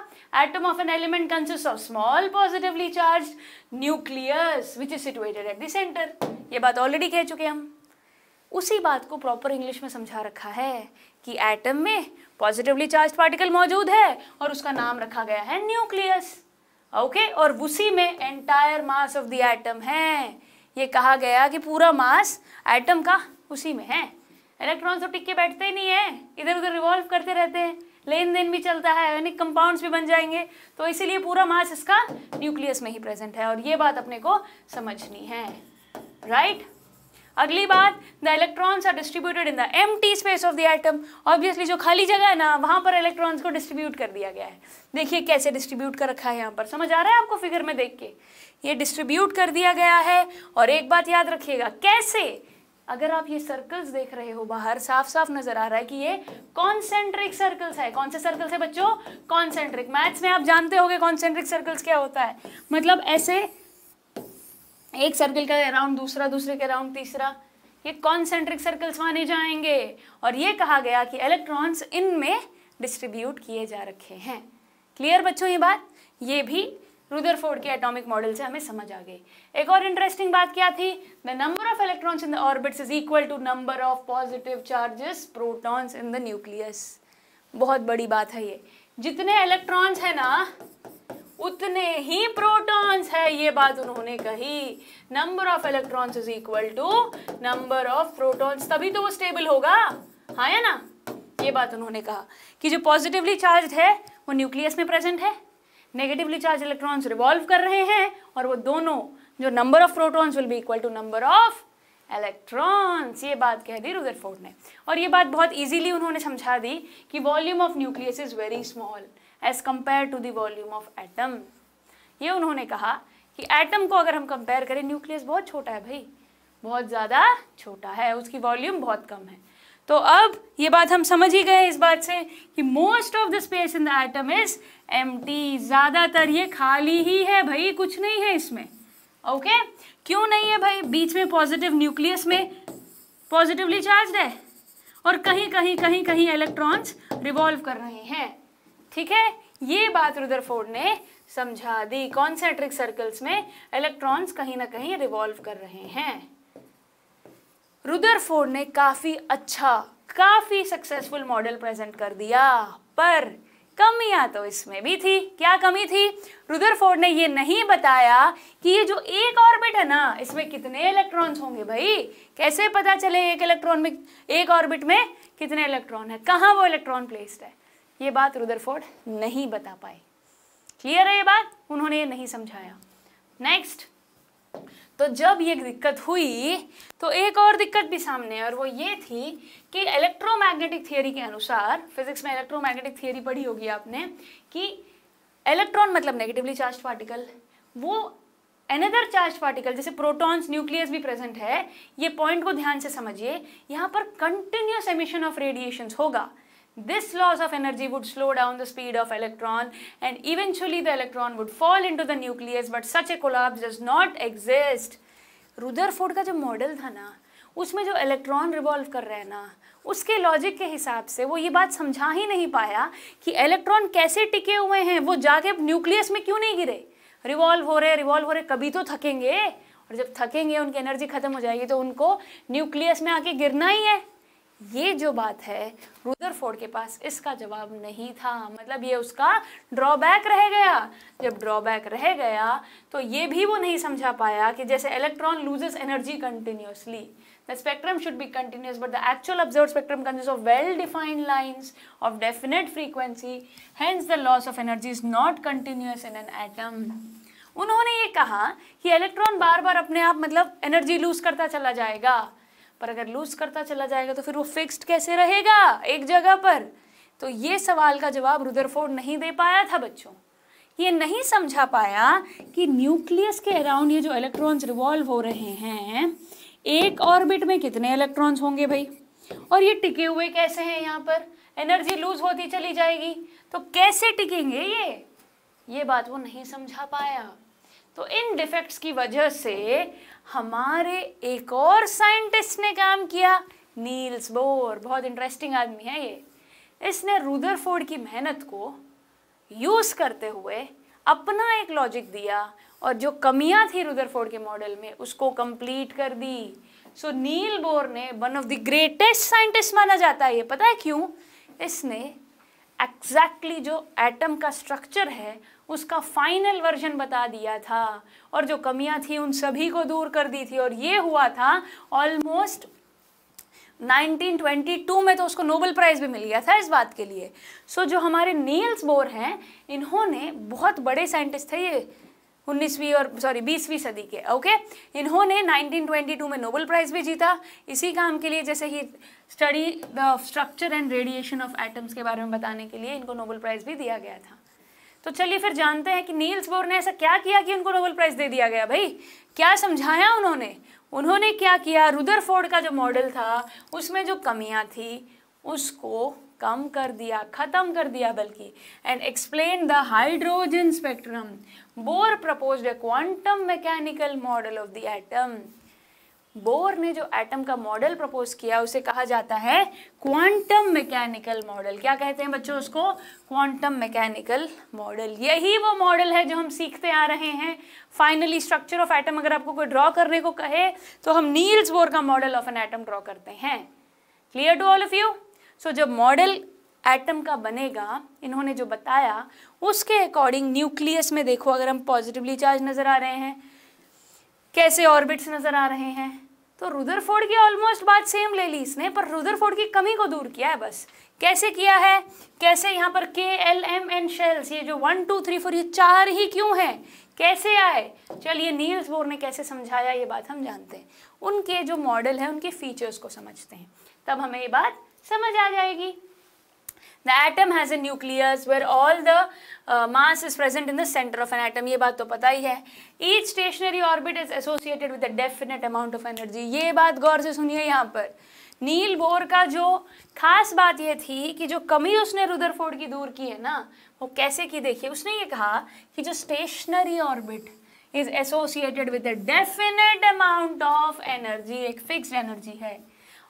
atom of an element consist of small positively charge nucleus which is situated at the centre ये बात ऑलरेडी कह चुके हम उसी बात को प्रॉपर इंग्लिश में समझा रखा है कि एटम में पॉजिटिवली चार्ज पार्टिकल मौजूद है और उसका नाम रखा गया है न्यूक्लियस ओके okay? और उसी में entire mass of the atom है ये कहा गया कि पूरा मास एटम का उसी में है इलेक्ट्रॉन तो टिक के बैठते ही नहीं है इधर उधर रिवॉल्व करते रहते हैं लेन देन भी चलता है यानी कंपाउंड्स भी बन जाएंगे तो इसीलिए पूरा मास इसका न्यूक्लियस में ही प्रेजेंट है और ये बात अपने को समझनी है राइट right? अगली बात the electrons are distributed in the एम space of the atom obviously जो खाली जगह है ना वहाँ पर इलेक्ट्रॉन्स को डिस्ट्रीब्यूट कर दिया गया है देखिए कैसे डिस्ट्रीब्यूट कर रखा है यहाँ पर समझ आ रहा है आपको फिगर में देख के ये डिस्ट्रीब्यूट कर दिया गया है और एक बात याद रखिएगा कैसे अगर आप ये सर्कल्स देख रहे हो बाहर साफ साफ नजर आ रहा है कि ये कॉन्सेंट्रिक सर्कल्स है कौन से सर्कल्स है बच्चों कॉन्सेंट्रिक मैथ्स में आप जानते होगे कॉन्सेंट्रिक सर्कल्स क्या होता है मतलब ऐसे एक सर्कल का राउंड दूसरा दूसरे के राउंड तीसरा ये कॉन्सेंट्रिक सर्कल्स माने जाएंगे और ये कहा गया कि इलेक्ट्रॉन्स इनमें डिस्ट्रीब्यूट किए जा रखे हैं क्लियर बच्चों ये बात ये भी रुदरफोर्ड के एटॉमिक मॉडल से हमें समझ आ गई एक और इंटरेस्टिंग बात क्या थी the number of electrons in the orbits is equal to number of positive charges protons in the nucleus बहुत बड़ी बात है ये जितने इलेक्ट्रॉन्स हैं ना उतने ही प्रोटॉन्स है ये बात उन्होंने कही number of electrons is equal to number of protons तभी तो वो स्टेबल होगा हाँ या ना ये बात उन्होंने कहा कि जो पॉजिटिवली चार्ज है वो न्यूक्लियस में प्रेजेंट है नेगेटिवली चार्ज इलेक्ट्रॉन्स रिवॉल्व कर रहे हैं और वो दोनों जो number of protons will be equal to number of electrons ये बात कह दी रुदरफोर्ड ने और ये बात बहुत इजीली उन्होंने समझा दी कि volume of nucleus is very small as compare to the volume of atom ये उन्होंने कहा कि एटम को अगर हम कंपेयर करें न्यूक्लियस बहुत छोटा है भाई बहुत ज़्यादा छोटा है उसकी वॉल्यूम बहुत कम है तो अब ये बात हम समझ ही गए इस बात से कि most of the space in the atom is एम ज़्यादातर ये खाली ही है भाई कुछ नहीं है इसमें ओके okay? क्यों नहीं है भाई बीच में पॉजिटिव न्यूक्लियस में पॉजिटिवली चार्ज है और कहीं कहीं कहीं कहीं इलेक्ट्रॉन्स रिवॉल्व कर रहे हैं ठीक है ये बात रुदरफोर्ड ने समझा दी कॉन्सेंट्रिक सर्कल्स में इलेक्ट्रॉन्स कहीं ना कहीं रिवॉल्व कर रहे हैं रुदरफोर्ड ने काफ़ी अच्छा काफ़ी सक्सेसफुल मॉडल प्रेजेंट कर दिया पर कमियां तो इसमें भी थी क्या कमी थी रुदरफोर्ड ने ये नहीं बताया कि ये जो एक ऑर्बिट है ना इसमें कितने इलेक्ट्रॉन्स होंगे भाई कैसे पता चले एक इलेक्ट्रॉन में एक ऑर्बिट में कितने इलेक्ट्रॉन है कहाँ वो इलेक्ट्रॉन प्लेस्ड है ये बात रुदरफोर्ड नहीं बता पाए क्लियर है ये बात उन्होंने ये नहीं समझाया नेक्स्ट तो जब ये दिक्कत हुई तो एक और दिक्कत भी सामने और वो ये थी कि इलेक्ट्रोमैग्नेटिक थियोरी के अनुसार फिजिक्स में इलेक्ट्रोमैग्नेटिक थियोरी पढ़ी होगी आपने कि इलेक्ट्रॉन मतलब नेगेटिवली चार्ज पार्टिकल वो एनदर चार्ज पार्टिकल जैसे प्रोटॉन्स न्यूक्लियस भी प्रेजेंट है ये पॉइंट को ध्यान से समझिए यहाँ पर कंटिन्यूस एमिशन ऑफ रेडिएशन होगा this loss of energy would slow down the speed of electron and eventually the electron would fall into the nucleus but such a collapse does not exist rutherford का जो मॉडल था ना उसमें जो इलेक्ट्रॉन revolve कर रहे हैं ना उसके लॉजिक के हिसाब से वो ये बात समझा ही नहीं पाया कि इलेक्ट्रॉन कैसे टिके हुए हैं वो जाके न्यूक्लियस में क्यों नहीं गिरे रिवॉल्व हो रहे रिवॉल्व हो रहे कभी तो थकेंगे और जब थकेंगे उनकी एनर्जी खत्म हो जाएगी तो उनको न्यूक्लियस में आके गिरना ही है ये जो बात है रुदरफोर्ड के पास इसका जवाब नहीं था मतलब ये उसका ड्रॉबैक रह गया जब ड्रॉबैक रह गया तो ये भी वो नहीं समझा पाया कि जैसे electron loses energy continuously the spectrum should be continuous but the actual observe spectrum consist of well defined lines of definite frequency hence the loss of energy is not continuous in an atom उन्होंने ये कहा कि इलेक्ट्रॉन बार बार अपने आप मतलब एनर्जी लूज करता चला जाएगा पर अगर लूज करता चला जाएगा तो फिर वो फिक्स्ड कैसे रहेगा एक जगह पर तो ये सवाल का जवाब रुदरफोर्ड नहीं दे पाया था बच्चों ये नहीं समझा पाया कि न्यूक्लियस के अराउंड ये जो इलेक्ट्रॉन्स रिवॉल्व हो रहे हैं एक ऑर्बिट में कितने इलेक्ट्रॉन्स होंगे भाई और ये टिके हुए कैसे हैं यहाँ पर एनर्जी लूज होती चली जाएगी तो कैसे टिकेंगे ये ये बात वो नहीं समझा पाया तो इन डिफेक्ट्स की वजह से हमारे एक और साइंटिस्ट ने काम किया नील्स बोर बहुत इंटरेस्टिंग आदमी है ये इसने रुदरफोर्ड की मेहनत को यूज़ करते हुए अपना एक लॉजिक दिया और जो कमियां थी रुदरफोर्ड के मॉडल में उसको कंप्लीट कर दी सो so, नील बोर ने one of the greatest scientist माना जाता है ये पता है क्यों इसने एग्जैक्टली exactly जो एटम का स्ट्रक्चर है उसका फाइनल वर्जन बता दिया था और जो कमियां थी उन सभी को दूर कर दी थी और ये हुआ था ऑलमोस्ट 1922 में तो उसको नोबेल प्राइज़ भी मिल गया था इस बात के लिए सो so, जो हमारे नील्स बोर हैं इन्होंने बहुत बड़े साइंटिस्ट थे ये उन्नीसवीं और सॉरी बीसवीं सदी के ओके इन्होंने 1922 में नोबेल प्राइज़ भी जीता इसी काम के लिए जैसे ही study the structure and radiation of atoms के बारे में बताने के लिए इनको नोबेल प्राइज़ भी दिया गया था तो चलिए फिर जानते हैं कि नील्स बोर ने ऐसा क्या किया कि उनको नोबेल प्राइज़ दे दिया गया भाई क्या समझाया उन्होंने उन्होंने क्या किया रुदर का जो मॉडल था उसमें जो कमियाँ थी उसको कम कर दिया ख़त्म कर दिया बल्कि and explain the hydrogen spectrum Bohr propose a quantum mechanical model of the atom Bohr ने जो एटम का मॉडल प्रपोज किया उसे कहा जाता है क्वांटम मैकेनिकल मॉडल क्या कहते हैं बच्चों उसको क्वांटम मैकेनिकल मॉडल यही वो मॉडल है जो हम सीखते आ रहे हैं फाइनली स्ट्रक्चर ऑफ एटम अगर आपको कोई ड्रॉ करने को कहे तो हम नील्स बोर का model of an atom draw करते हैं clear to all of you so जब मॉडल एटम का बनेगा इन्होंने जो बताया उसके अकॉर्डिंग न्यूक्लियस में देखो अगर हम पॉजिटिवली चार्ज नज़र आ रहे हैं कैसे ऑर्बिट्स नज़र आ रहे हैं तो रुदरफोर्ड की ऑलमोस्ट बात सेम ले ली इसने पर रुदरफोर्ड की कमी को दूर किया है बस कैसे किया है कैसे यहाँ पर के एल एम एन शेल्स ये जो वन टू थ्री फोर ये चार ही क्यों हैं कैसे आए चलिए नील्स बोर ने कैसे समझाया ये बात हम जानते हैं उनके जो मॉडल है उनके फीचर्स को समझते हैं तब हमें ये बात समझ आ जाएगी the atom has a nucleus where all the mass is present in the centre of an atom ये बात तो पता ही है each stationary orbit is associated with a definite amount of energy ये बात गौर से सुनिए यहाँ पर नील बोर का जो खास बात यह थी कि जो कमी उसने रुदरफोर्ड की दूर की है ना वो कैसे की देखिए उसने ये कहा कि जो stationary orbit is associated with a definite amount of energy एक फिक्स्ड एनर्जी है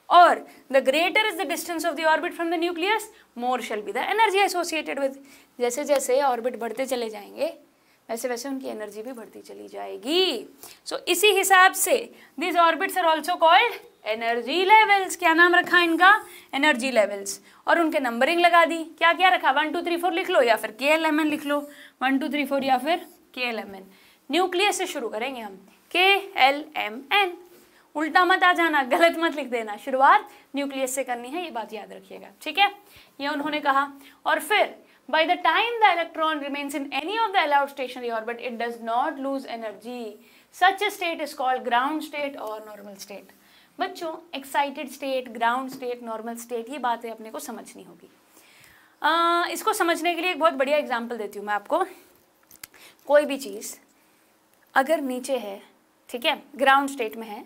or the greater is the distance of the orbit from the nucleus more shall be the energy associated with जैसे जैसे ऑर्बिट बढ़ते चले जाएंगे वैसे वैसे उनकी एनर्जी भी बढ़ती चली जाएगी सो so, इसी हिसाब से these orbits are also called energy levels क्या नाम रखा इनका एनर्जी लेवल्स और उनके नंबरिंग लगा दी क्या क्या रखा वन टू थ्री फोर लिख लो या फिर के एल एम एन लिख लो वन टू थ्री फोर या फिर के एल एम एन न्यूक्लियस से शुरू करेंगे हम के एल एम एन उल्टा मत आ जाना गलत मत लिख देना शुरुआत न्यूक्लियस से करनी है ये बात याद रखिएगा ठीक है ये उन्होंने कहा और फिर by the time the electron remains in any of the allowed stationary but it does not lose energy such a state is called ground state और नॉर्मल स्टेट बच्चों excited state ground state normal state ये बातें अपने को समझनी होगी आ, इसको समझने के लिए एक बहुत बढ़िया एग्जाम्पल देती हूँ मैं आपको कोई भी चीज़ अगर नीचे है ठीक है ग्राउंड स्टेट में है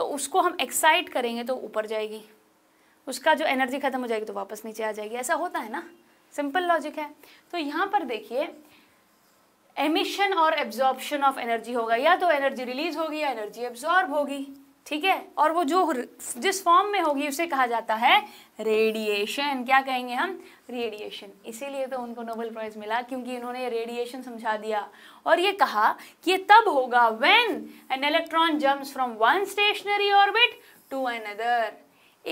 तो उसको हम एक्साइट करेंगे तो ऊपर जाएगी उसका जो एनर्जी खत्म हो जाएगी तो वापस नीचे आ जाएगी ऐसा होता है ना सिंपल लॉजिक है तो यहाँ पर देखिए एमिशन और एब्जॉर्बशन ऑफ एनर्जी होगा या तो एनर्जी रिलीज होगी या एनर्जी एब्जॉर्ब होगी ठीक है और वो जो जिस फॉर्म में होगी उसे कहा जाता है रेडिएशन क्या कहेंगे हम रेडिएशन इसीलिए तो उनको नोबेल प्राइज़ मिला क्योंकि इन्होंने रेडिएशन समझा दिया और ये कहा कि ये तब होगा when an electron jumps from one stationary orbit to another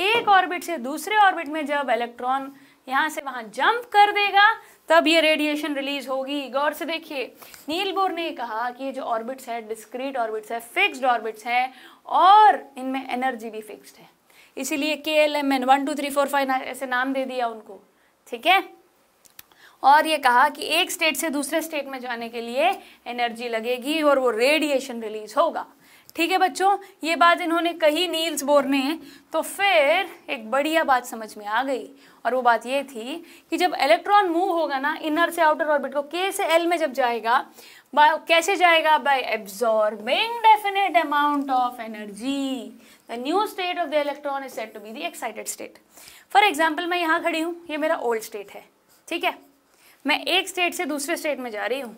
एक ऑर्बिट से दूसरे ऑर्बिट में जब इलेक्ट्रॉन यहाँ से वहाँ जंप कर देगा तब ये रेडिएशन रिलीज होगी गौर से देखिए नील बोर ने कहा कि ये जो ऑर्बिट्स है डिस्क्रीट ऑर्बिट्स है फिक्स्ड ऑर्बिट्स हैं और इनमें एनर्जी भी फिक्स्ड है इसीलिए K L M N one two three four five ऐसे नाम दे दिया उनको ठीक है और ये कहा कि एक स्टेट से दूसरे स्टेट में जाने के लिए एनर्जी लगेगी और वो रेडिएशन रिलीज होगा ठीक है बच्चों ये बात इन्होंने कही नील्स बोर ने तो फिर एक बढ़िया बात समझ में आ गई और वो बात ये थी कि जब इलेक्ट्रॉन मूव होगा ना इनर से आउटर ऑर्बिट को के से एल में जब जाएगा बाय कैसे जाएगा by absorbing definite amount of energy the new state of the electron is set to be the excited state for example मैं यहाँ खड़ी हूँ ये मेरा ओल्ड स्टेट है ठीक है मैं एक स्टेट से दूसरे स्टेट में जा रही हूँ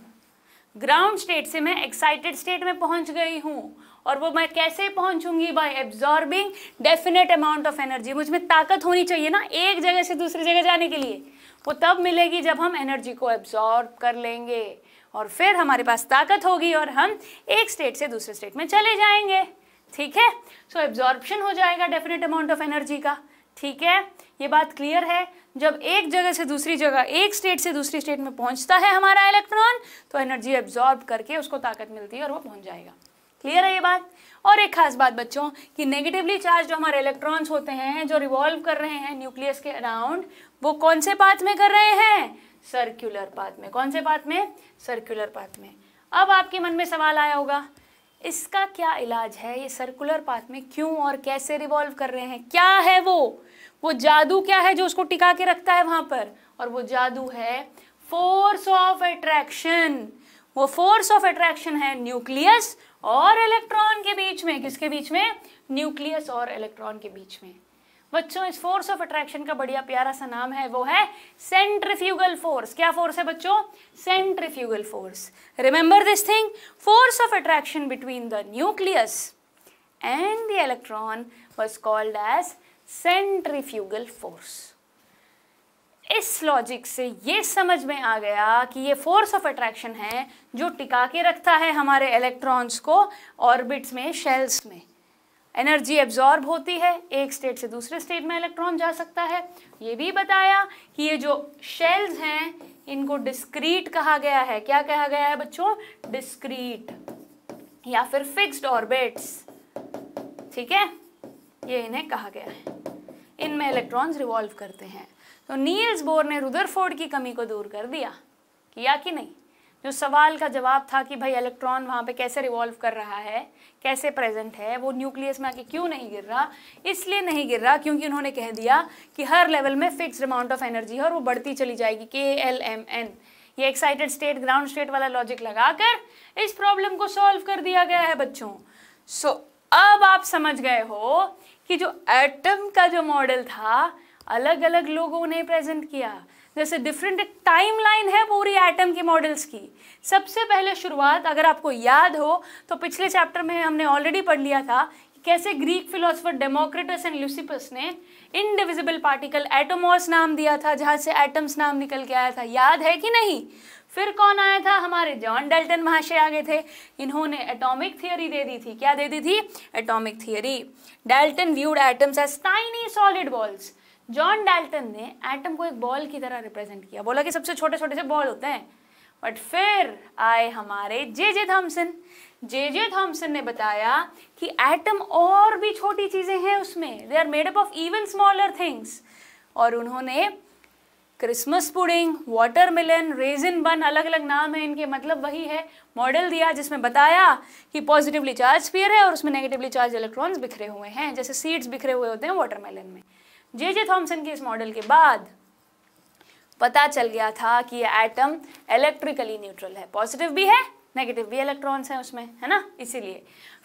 ग्राउंड स्टेट से मैं एक्साइटेड स्टेट में पहुंच गई हूँ और वो मैं कैसे पहुंचूंगी by absorbing definite amount of energy मुझ में ताकत होनी चाहिए ना एक जगह से दूसरी जगह जाने के लिए वो तब मिलेगी जब हम एनर्जी को एब्जॉर्ब कर लेंगे और फिर हमारे पास ताकत होगी और हम एक स्टेट से दूसरे स्टेट में चले जाएंगे ठीक है सो एब्जॉर्प्शन हो जाएगा डेफिनेट अमाउंट ऑफ एनर्जी का ठीक है ये बात क्लियर है जब एक जगह से दूसरी जगह एक स्टेट से दूसरी स्टेट में पहुंचता है हमारा इलेक्ट्रॉन तो एनर्जी एब्जॉर्ब करके उसको ताकत मिलती है और वो पहुंच जाएगा क्लियर है ये बात और एक खास बात बच्चों कि नेगेटिवली चार्ज जो हमारे इलेक्ट्रॉन्स होते हैं जो रिवॉल्व कर रहे हैं न्यूक्लियस के अराउंड वो कौन से पाथ में कर रहे हैं सर्क्यूलर पाथ में कौन से पाथ में सर्क्यूलर पाथ में अब आपके मन में सवाल आया होगा इसका क्या इलाज है ये सर्कुलर पाथ में क्यों और कैसे रिवॉल्व कर रहे हैं क्या है वो वो जादू क्या है जो उसको टिका के रखता है वहां पर और वो जादू है फोर्स ऑफ एट्रैक्शन वो फोर्स ऑफ एट्रैक्शन है न्यूक्लियस और इलेक्ट्रॉन के बीच में किसके बीच में न्यूक्लियस और इलेक्ट्रॉन के बीच में बच्चों इस फोर्स ऑफ अट्रैक्शन का बढ़िया प्यारा सा नाम है वो है सेंट्रीफ्यूगल फोर्स क्या फोर्स है बच्चों centrifugal force remember this thing force of attraction between the nucleus and the electron was called as centrifugal force इस लॉजिक से ये समझ में आ गया कि ये फोर्स ऑफ अट्रैक्शन है जो टिका के रखता है हमारे इलेक्ट्रॉन्स को ऑर्बिट्स में शेल्स में एनर्जी एब्जॉर्ब होती है एक स्टेट से दूसरे स्टेट में इलेक्ट्रॉन जा सकता है ये भी बताया कि ये जो शेल्स हैं इनको डिस्क्रीट कहा गया है क्या कहा गया है बच्चों डिस्क्रीट या फिर फिक्स्ड ऑर्बिट्स ठीक है ये इन्हें कहा गया है इनमें इलेक्ट्रॉन्स रिवॉल्व करते हैं तो नील्स बोर ने रुदरफोर्ड की कमी को दूर कर दिया किया कि नहीं जो सवाल का जवाब था कि भाई इलेक्ट्रॉन वहाँ पे कैसे रिवॉल्व कर रहा है कैसे प्रेजेंट है वो न्यूक्लियस में आके क्यों नहीं गिर रहा इसलिए नहीं गिर रहा क्योंकि उन्होंने कह दिया कि हर लेवल में फिक्स अमाउंट ऑफ एनर्जी है और वो बढ़ती चली जाएगी के एल एम एन ये एक्साइटेड स्टेट ग्राउंड स्टेट वाला लॉजिक लगाकर इस प्रॉब्लम को सॉल्व कर दिया गया है बच्चों सो so, अब आप समझ गए हो कि जो एटम का जो मॉडल था अलग अलग लोगों ने प्रेजेंट किया जैसे डिफरेंट एक लाइन है पूरी एटम की मॉडल्स की सबसे पहले शुरुआत अगर आपको याद हो तो पिछले चैप्टर में हमने ऑलरेडी पढ़ लिया था कैसे Greek philosopher Democritus and Leucippus ने इनडिविजिबल पार्टिकल एटोमोस नाम दिया था जहाँ से एटम्स नाम निकल के आया था याद है कि नहीं फिर कौन आया था हमारे जॉन डेल्टन महाशय आ गए थे इन्होंने एटॉमिक थियोरी दे दी थी क्या दे दी थी atomic theory Dalton viewed atoms as tiny solid balls John Dalton ने एटम को एक बॉल की तरह रिप्रेजेंट किया बोला कि सबसे छोटे छोटे से बॉल होते हैं बट फिर आए हमारे जे जे थॉम्सन जे जे थॉम्सन ने बताया कि एटम और भी छोटी चीज़ें हैं उसमें they are up of even smaller things और उन्होंने क्रिसमस पुडिंग वाटरमेलन रेजिन बन अलग अलग नाम है इनके मतलब वही है मॉडल दिया जिसमें बताया कि पॉजिटिवली चार्ज पेयर है और उसमें नेगेटिवली चार्ज इलेक्ट्रॉन्स बिखरे हुए हैं जैसे सीड्स बिखरे हुए होते हैं वाटरमेलन में जे जे थॉमसन के इस मॉडल के बाद पता चल गया था कि ये एटम इलेक्ट्रिकली न्यूट्रल है पॉजिटिव भी है नेगेटिव भी इलेक्ट्रॉन्स हैं उसमें है ना इसीलिए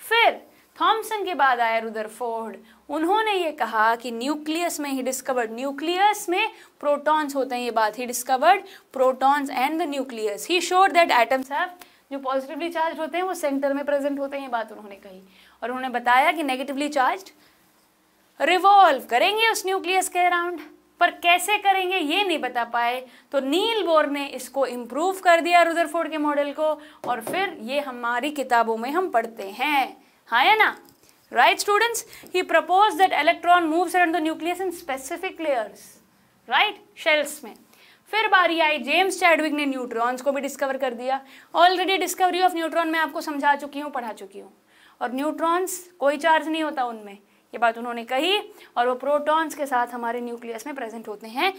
फिर थॉमसन के बाद आया रुदर फोर्ड उन्होंने ये कहा कि न्यूक्लियस में ही डिस्कवर्ड न्यूक्लियस में प्रोटॉन्स होते हैं ये बात ही discovered protons and the nucleus he sure that atoms have जो पॉजिटिवली चार्ज होते हैं वो सेंटर में प्रेजेंट होते हैं ये बात उन्होंने कही और उन्होंने बताया कि नेगेटिवली चार्ज रिवॉल्व करेंगे उस न्यूक्लियस के अराउंड पर कैसे करेंगे ये नहीं बता पाए तो नील बोर ने इसको इम्प्रूव कर दिया रुदरफोर्ड के मॉडल को और फिर ये हमारी किताबों में हम पढ़ते हैं हाँ या ना right students he propose that electron moves around the nucleus in specific layers right shells में फिर बारी आई जेम्स चैडविक ने न्यूट्रॉन्स को भी डिस्कवर कर दिया ऑलरेडी डिस्कवरी ऑफ न्यूट्रॉन मैं आपको समझा चुकी हूँ पढ़ा चुकी हूँ और न्यूट्रॉन्स कोई चार्ज नहीं होता उनमें ये बात उन्होंने कही और वो प्रोटॉन्स के साथ हमारे न्यूक्लियस में प्रेजेंट होते हैं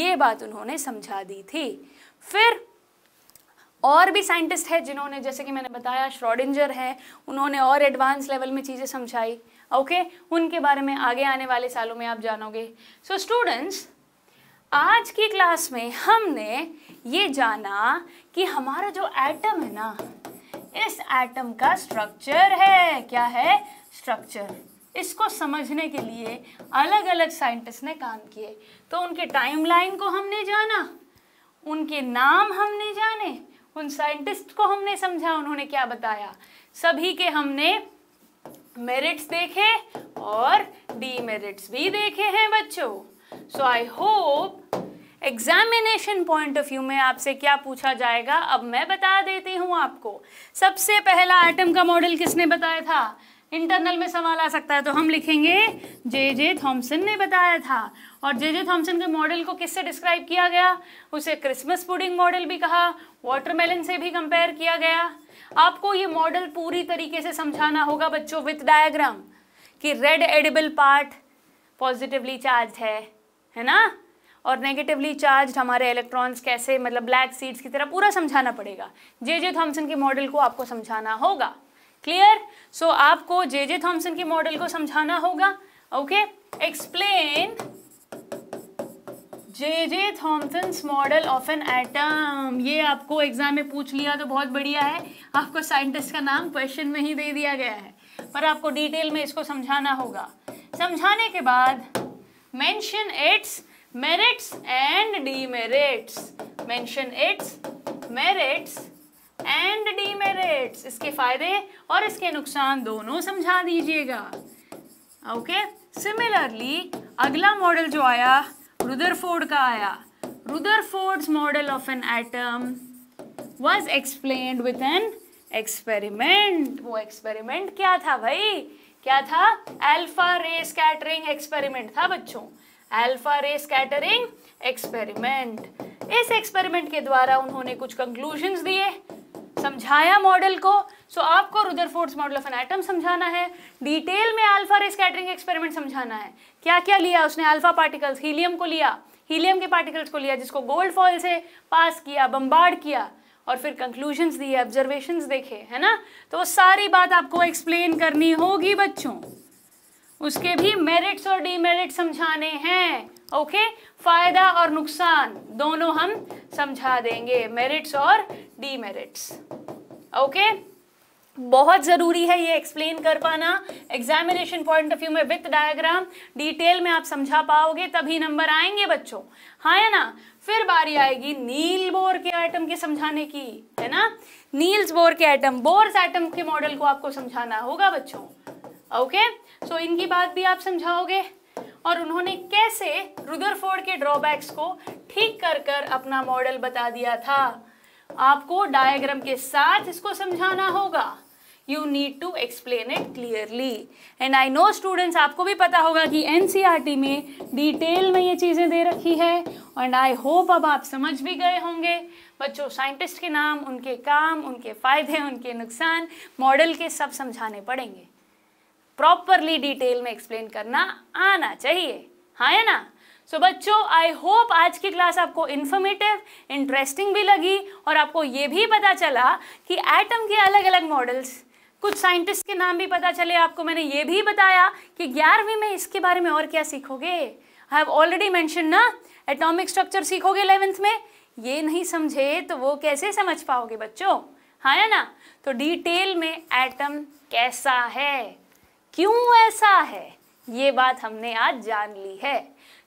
ये बात उन्होंने समझा दी थी फिर और भी साइंटिस्ट है जिन्होंने जैसे कि मैंने बताया श्रॉडिंजर है उन्होंने और एडवांस लेवल में चीज़ें समझाई ओके उनके बारे में आगे आने वाले सालों में आप जानोगे सो so, स्टूडेंट्स आज की क्लास में हमने ये जाना कि हमारा जो एटम है ना इस एटम का स्ट्रक्चर है क्या है स्ट्रक्चर इसको समझने के लिए अलग अलग साइंटिस्ट ने काम किए तो उनके टाइमलाइन को हमने जाना उनके नाम हमने जाने उन साइंटिस्ट को हमने समझा उन्होंने क्या बताया सभी के हमने मेरिट्स देखे और डीमेरिट्स भी देखे हैं बच्चों so I hope examination point of view में आपसे क्या पूछा जाएगा अब मैं बता देती हूँ आपको सबसे पहला एटम का मॉडल किसने बताया था इंटरनल में सवाल आ सकता है तो हम लिखेंगे जे जे थॉम्सन ने बताया था और जे जे थॉम्सन के मॉडल को किससे डिस्क्राइब किया गया उसे क्रिसमस पुडिंग मॉडल भी कहा वाटरमेलन से भी कंपेयर किया गया आपको ये मॉडल पूरी तरीके से समझाना होगा बच्चों विथ डायग्राम कि red edible part positively charge है है ना और नेगेटिवली चार्ज हमारे इलेक्ट्रॉन्स कैसे मतलब ब्लैक सीड्स की तरह पूरा समझाना पड़ेगा जे जे थॉम्सन के मॉडल को आपको समझाना होगा क्लियर सो आपको जे जे थॉम्सन के मॉडल को समझाना होगा okay explain J J Thomson model of an atom ये आपको एग्जाम में पूछ लिया तो बहुत बढ़िया है आपको साइंटिस्ट का नाम क्वेश्चन में ही दे दिया गया है पर आपको डिटेल में इसको समझाना होगा समझाने के बाद mention its merits and demerits mention its merits and demerits इसके फायदे और इसके नुकसान दोनों समझा दीजिएगा ओके सिमिलरली अगला मॉडल जो आया रुदरफोर्ड का आया Rutherford's model of an atom was explain with an experiment वो एक्सपेरिमेंट क्या था भाई क्या था अल्फा रे स्कैटरिंग एक्सपेरिमेंट था बच्चों अल्फा रे स्कैटरिंग एक्सपेरिमेंट इस एक्सपेरिमेंट के द्वारा उन्होंने कुछ कंक्लूजन दिए समझाया मॉडल को सो so आपको Rutherford's model of an atom समझाना है डिटेल में अल्फा रे स्कैटरिंग एक्सपेरिमेंट समझाना है क्या क्या लिया उसने अल्फा पार्टिकल्स हीलियम को लिया हीलियम के पार्टिकल्स को लिया जिसको गोल्ड फॉल से पास किया बम्बार्ड किया और फिर कंक्लूजन्स दिए ऑब्जर्वेशन देखे है ना तो वो सारी बात आपको एक्सप्लेन करनी होगी बच्चों उसके भी मेरिट्स और डीमेरिट्स समझाने हैं ओके फायदा और नुकसान दोनों हम समझा देंगे मेरिट्स और डीमेरिट्स ओके बहुत ज़रूरी है ये एक्सप्लेन कर पाना एग्जामिनेशन पॉइंट ऑफ व्यू में विथ डायग्राम डिटेल में आप समझा पाओगे तभी नंबर आएंगे बच्चों हाँ या ना फिर बारी आएगी नील बोर के आइटम के समझाने की है ना नील्स बोर के आइटम बोर्स आइटम के मॉडल को आपको समझाना होगा बच्चों ओके सो so, इनकी बात भी आप समझाओगे और उन्होंने कैसे रुदरफोर्ड के ड्रॉबैक्स को ठीक कर कर अपना मॉडल बता दिया था आपको डायग्राम के साथ इसको समझाना होगा you need to explain it clearly and I know students आपको भी पता होगा कि एन e में डिटेल में ये चीज़ें दे रखी है एंड आई होप अब आप समझ भी गए होंगे बच्चों साइंटिस्ट के नाम उनके काम उनके फ़ायदे उनके नुकसान मॉडल के सब समझाने पड़ेंगे प्रॉपरली डिटेल में एक्सप्लेन करना आना चाहिए हाँ है ना सो so, बच्चों आई होप आज की क्लास आपको इन्फॉर्मेटिव इंटरेस्टिंग भी लगी और आपको ये भी पता चला कि एटम के अलग अलग मॉडल्स कुछ साइंटिस्ट के नाम भी पता चले आपको मैंने ये भी बताया कि ग्यारहवीं में इसके बारे में और क्या सीखोगे आई हैव ऑलरेडी मैंशन ना एटॉमिक स्ट्रक्चर सीखोगे इलेवेंथ में ये नहीं समझे तो वो कैसे समझ पाओगे बच्चों हाँ है ना तो डिटेल में एटम कैसा है क्यों ऐसा है ये बात हमने आज जान ली है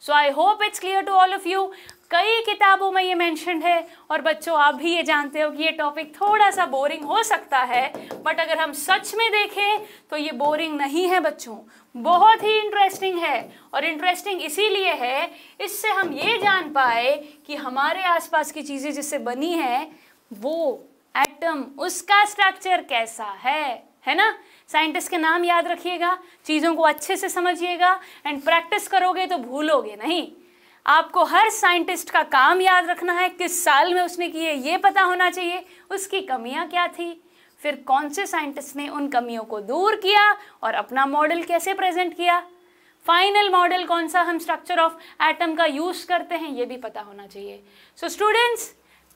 so I hope it's clear to all of you कई किताबों में ये मैंशन है और बच्चों आप भी ये जानते हो कि ये टॉपिक थोड़ा सा बोरिंग हो सकता है बट अगर हम सच में देखें तो ये बोरिंग नहीं है बच्चों बहुत ही इंटरेस्टिंग है और इंटरेस्टिंग इसीलिए है इससे हम ये जान पाए कि हमारे आसपास की चीज़ें जिससे बनी है वो एटम उसका स्ट्रक्चर कैसा है है ना साइंटिस्ट के नाम याद रखिएगा चीज़ों को अच्छे से समझिएगा एंड प्रैक्टिस करोगे तो भूलोगे नहीं आपको हर साइंटिस्ट का काम याद रखना है किस साल में उसने किए ये पता होना चाहिए उसकी कमियां क्या थी फिर कौन से साइंटिस्ट ने उन कमियों को दूर किया और अपना मॉडल कैसे प्रेजेंट किया फाइनल मॉडल कौन सा हम स्ट्रक्चर ऑफ एटम का यूज़ करते हैं ये भी पता होना चाहिए so students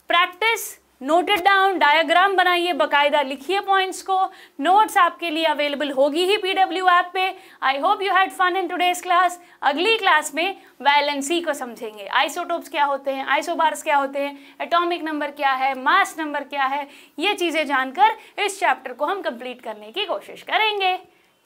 practice noted down diagram बनाइए बकायदा लिखिए पॉइंट्स को नोट्स आपके लिए अवेलेबल होगी ही पीडब्ल्यू ऐप पे I hope you had fun in today's class अगली क्लास में वैलेंसी को समझेंगे आइसोटोप्स क्या होते हैं आइसोबार्स क्या होते हैं एटॉमिक नंबर क्या है मास नंबर क्या है ये चीज़ें जानकर इस चैप्टर को हम कंप्लीट करने की कोशिश करेंगे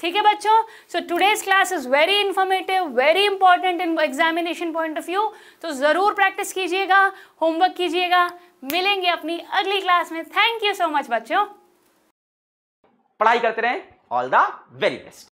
ठीक है बच्चों so today's class is very informative very important in examination point of view तो ज़रूर प्रैक्टिस कीजिएगा होमवर्क कीजिएगा मिलेंगे अपनी अगली क्लास में थैंक यू सो मच बच्चों पढ़ाई करते रहें ऑल द वेरी बेस्ट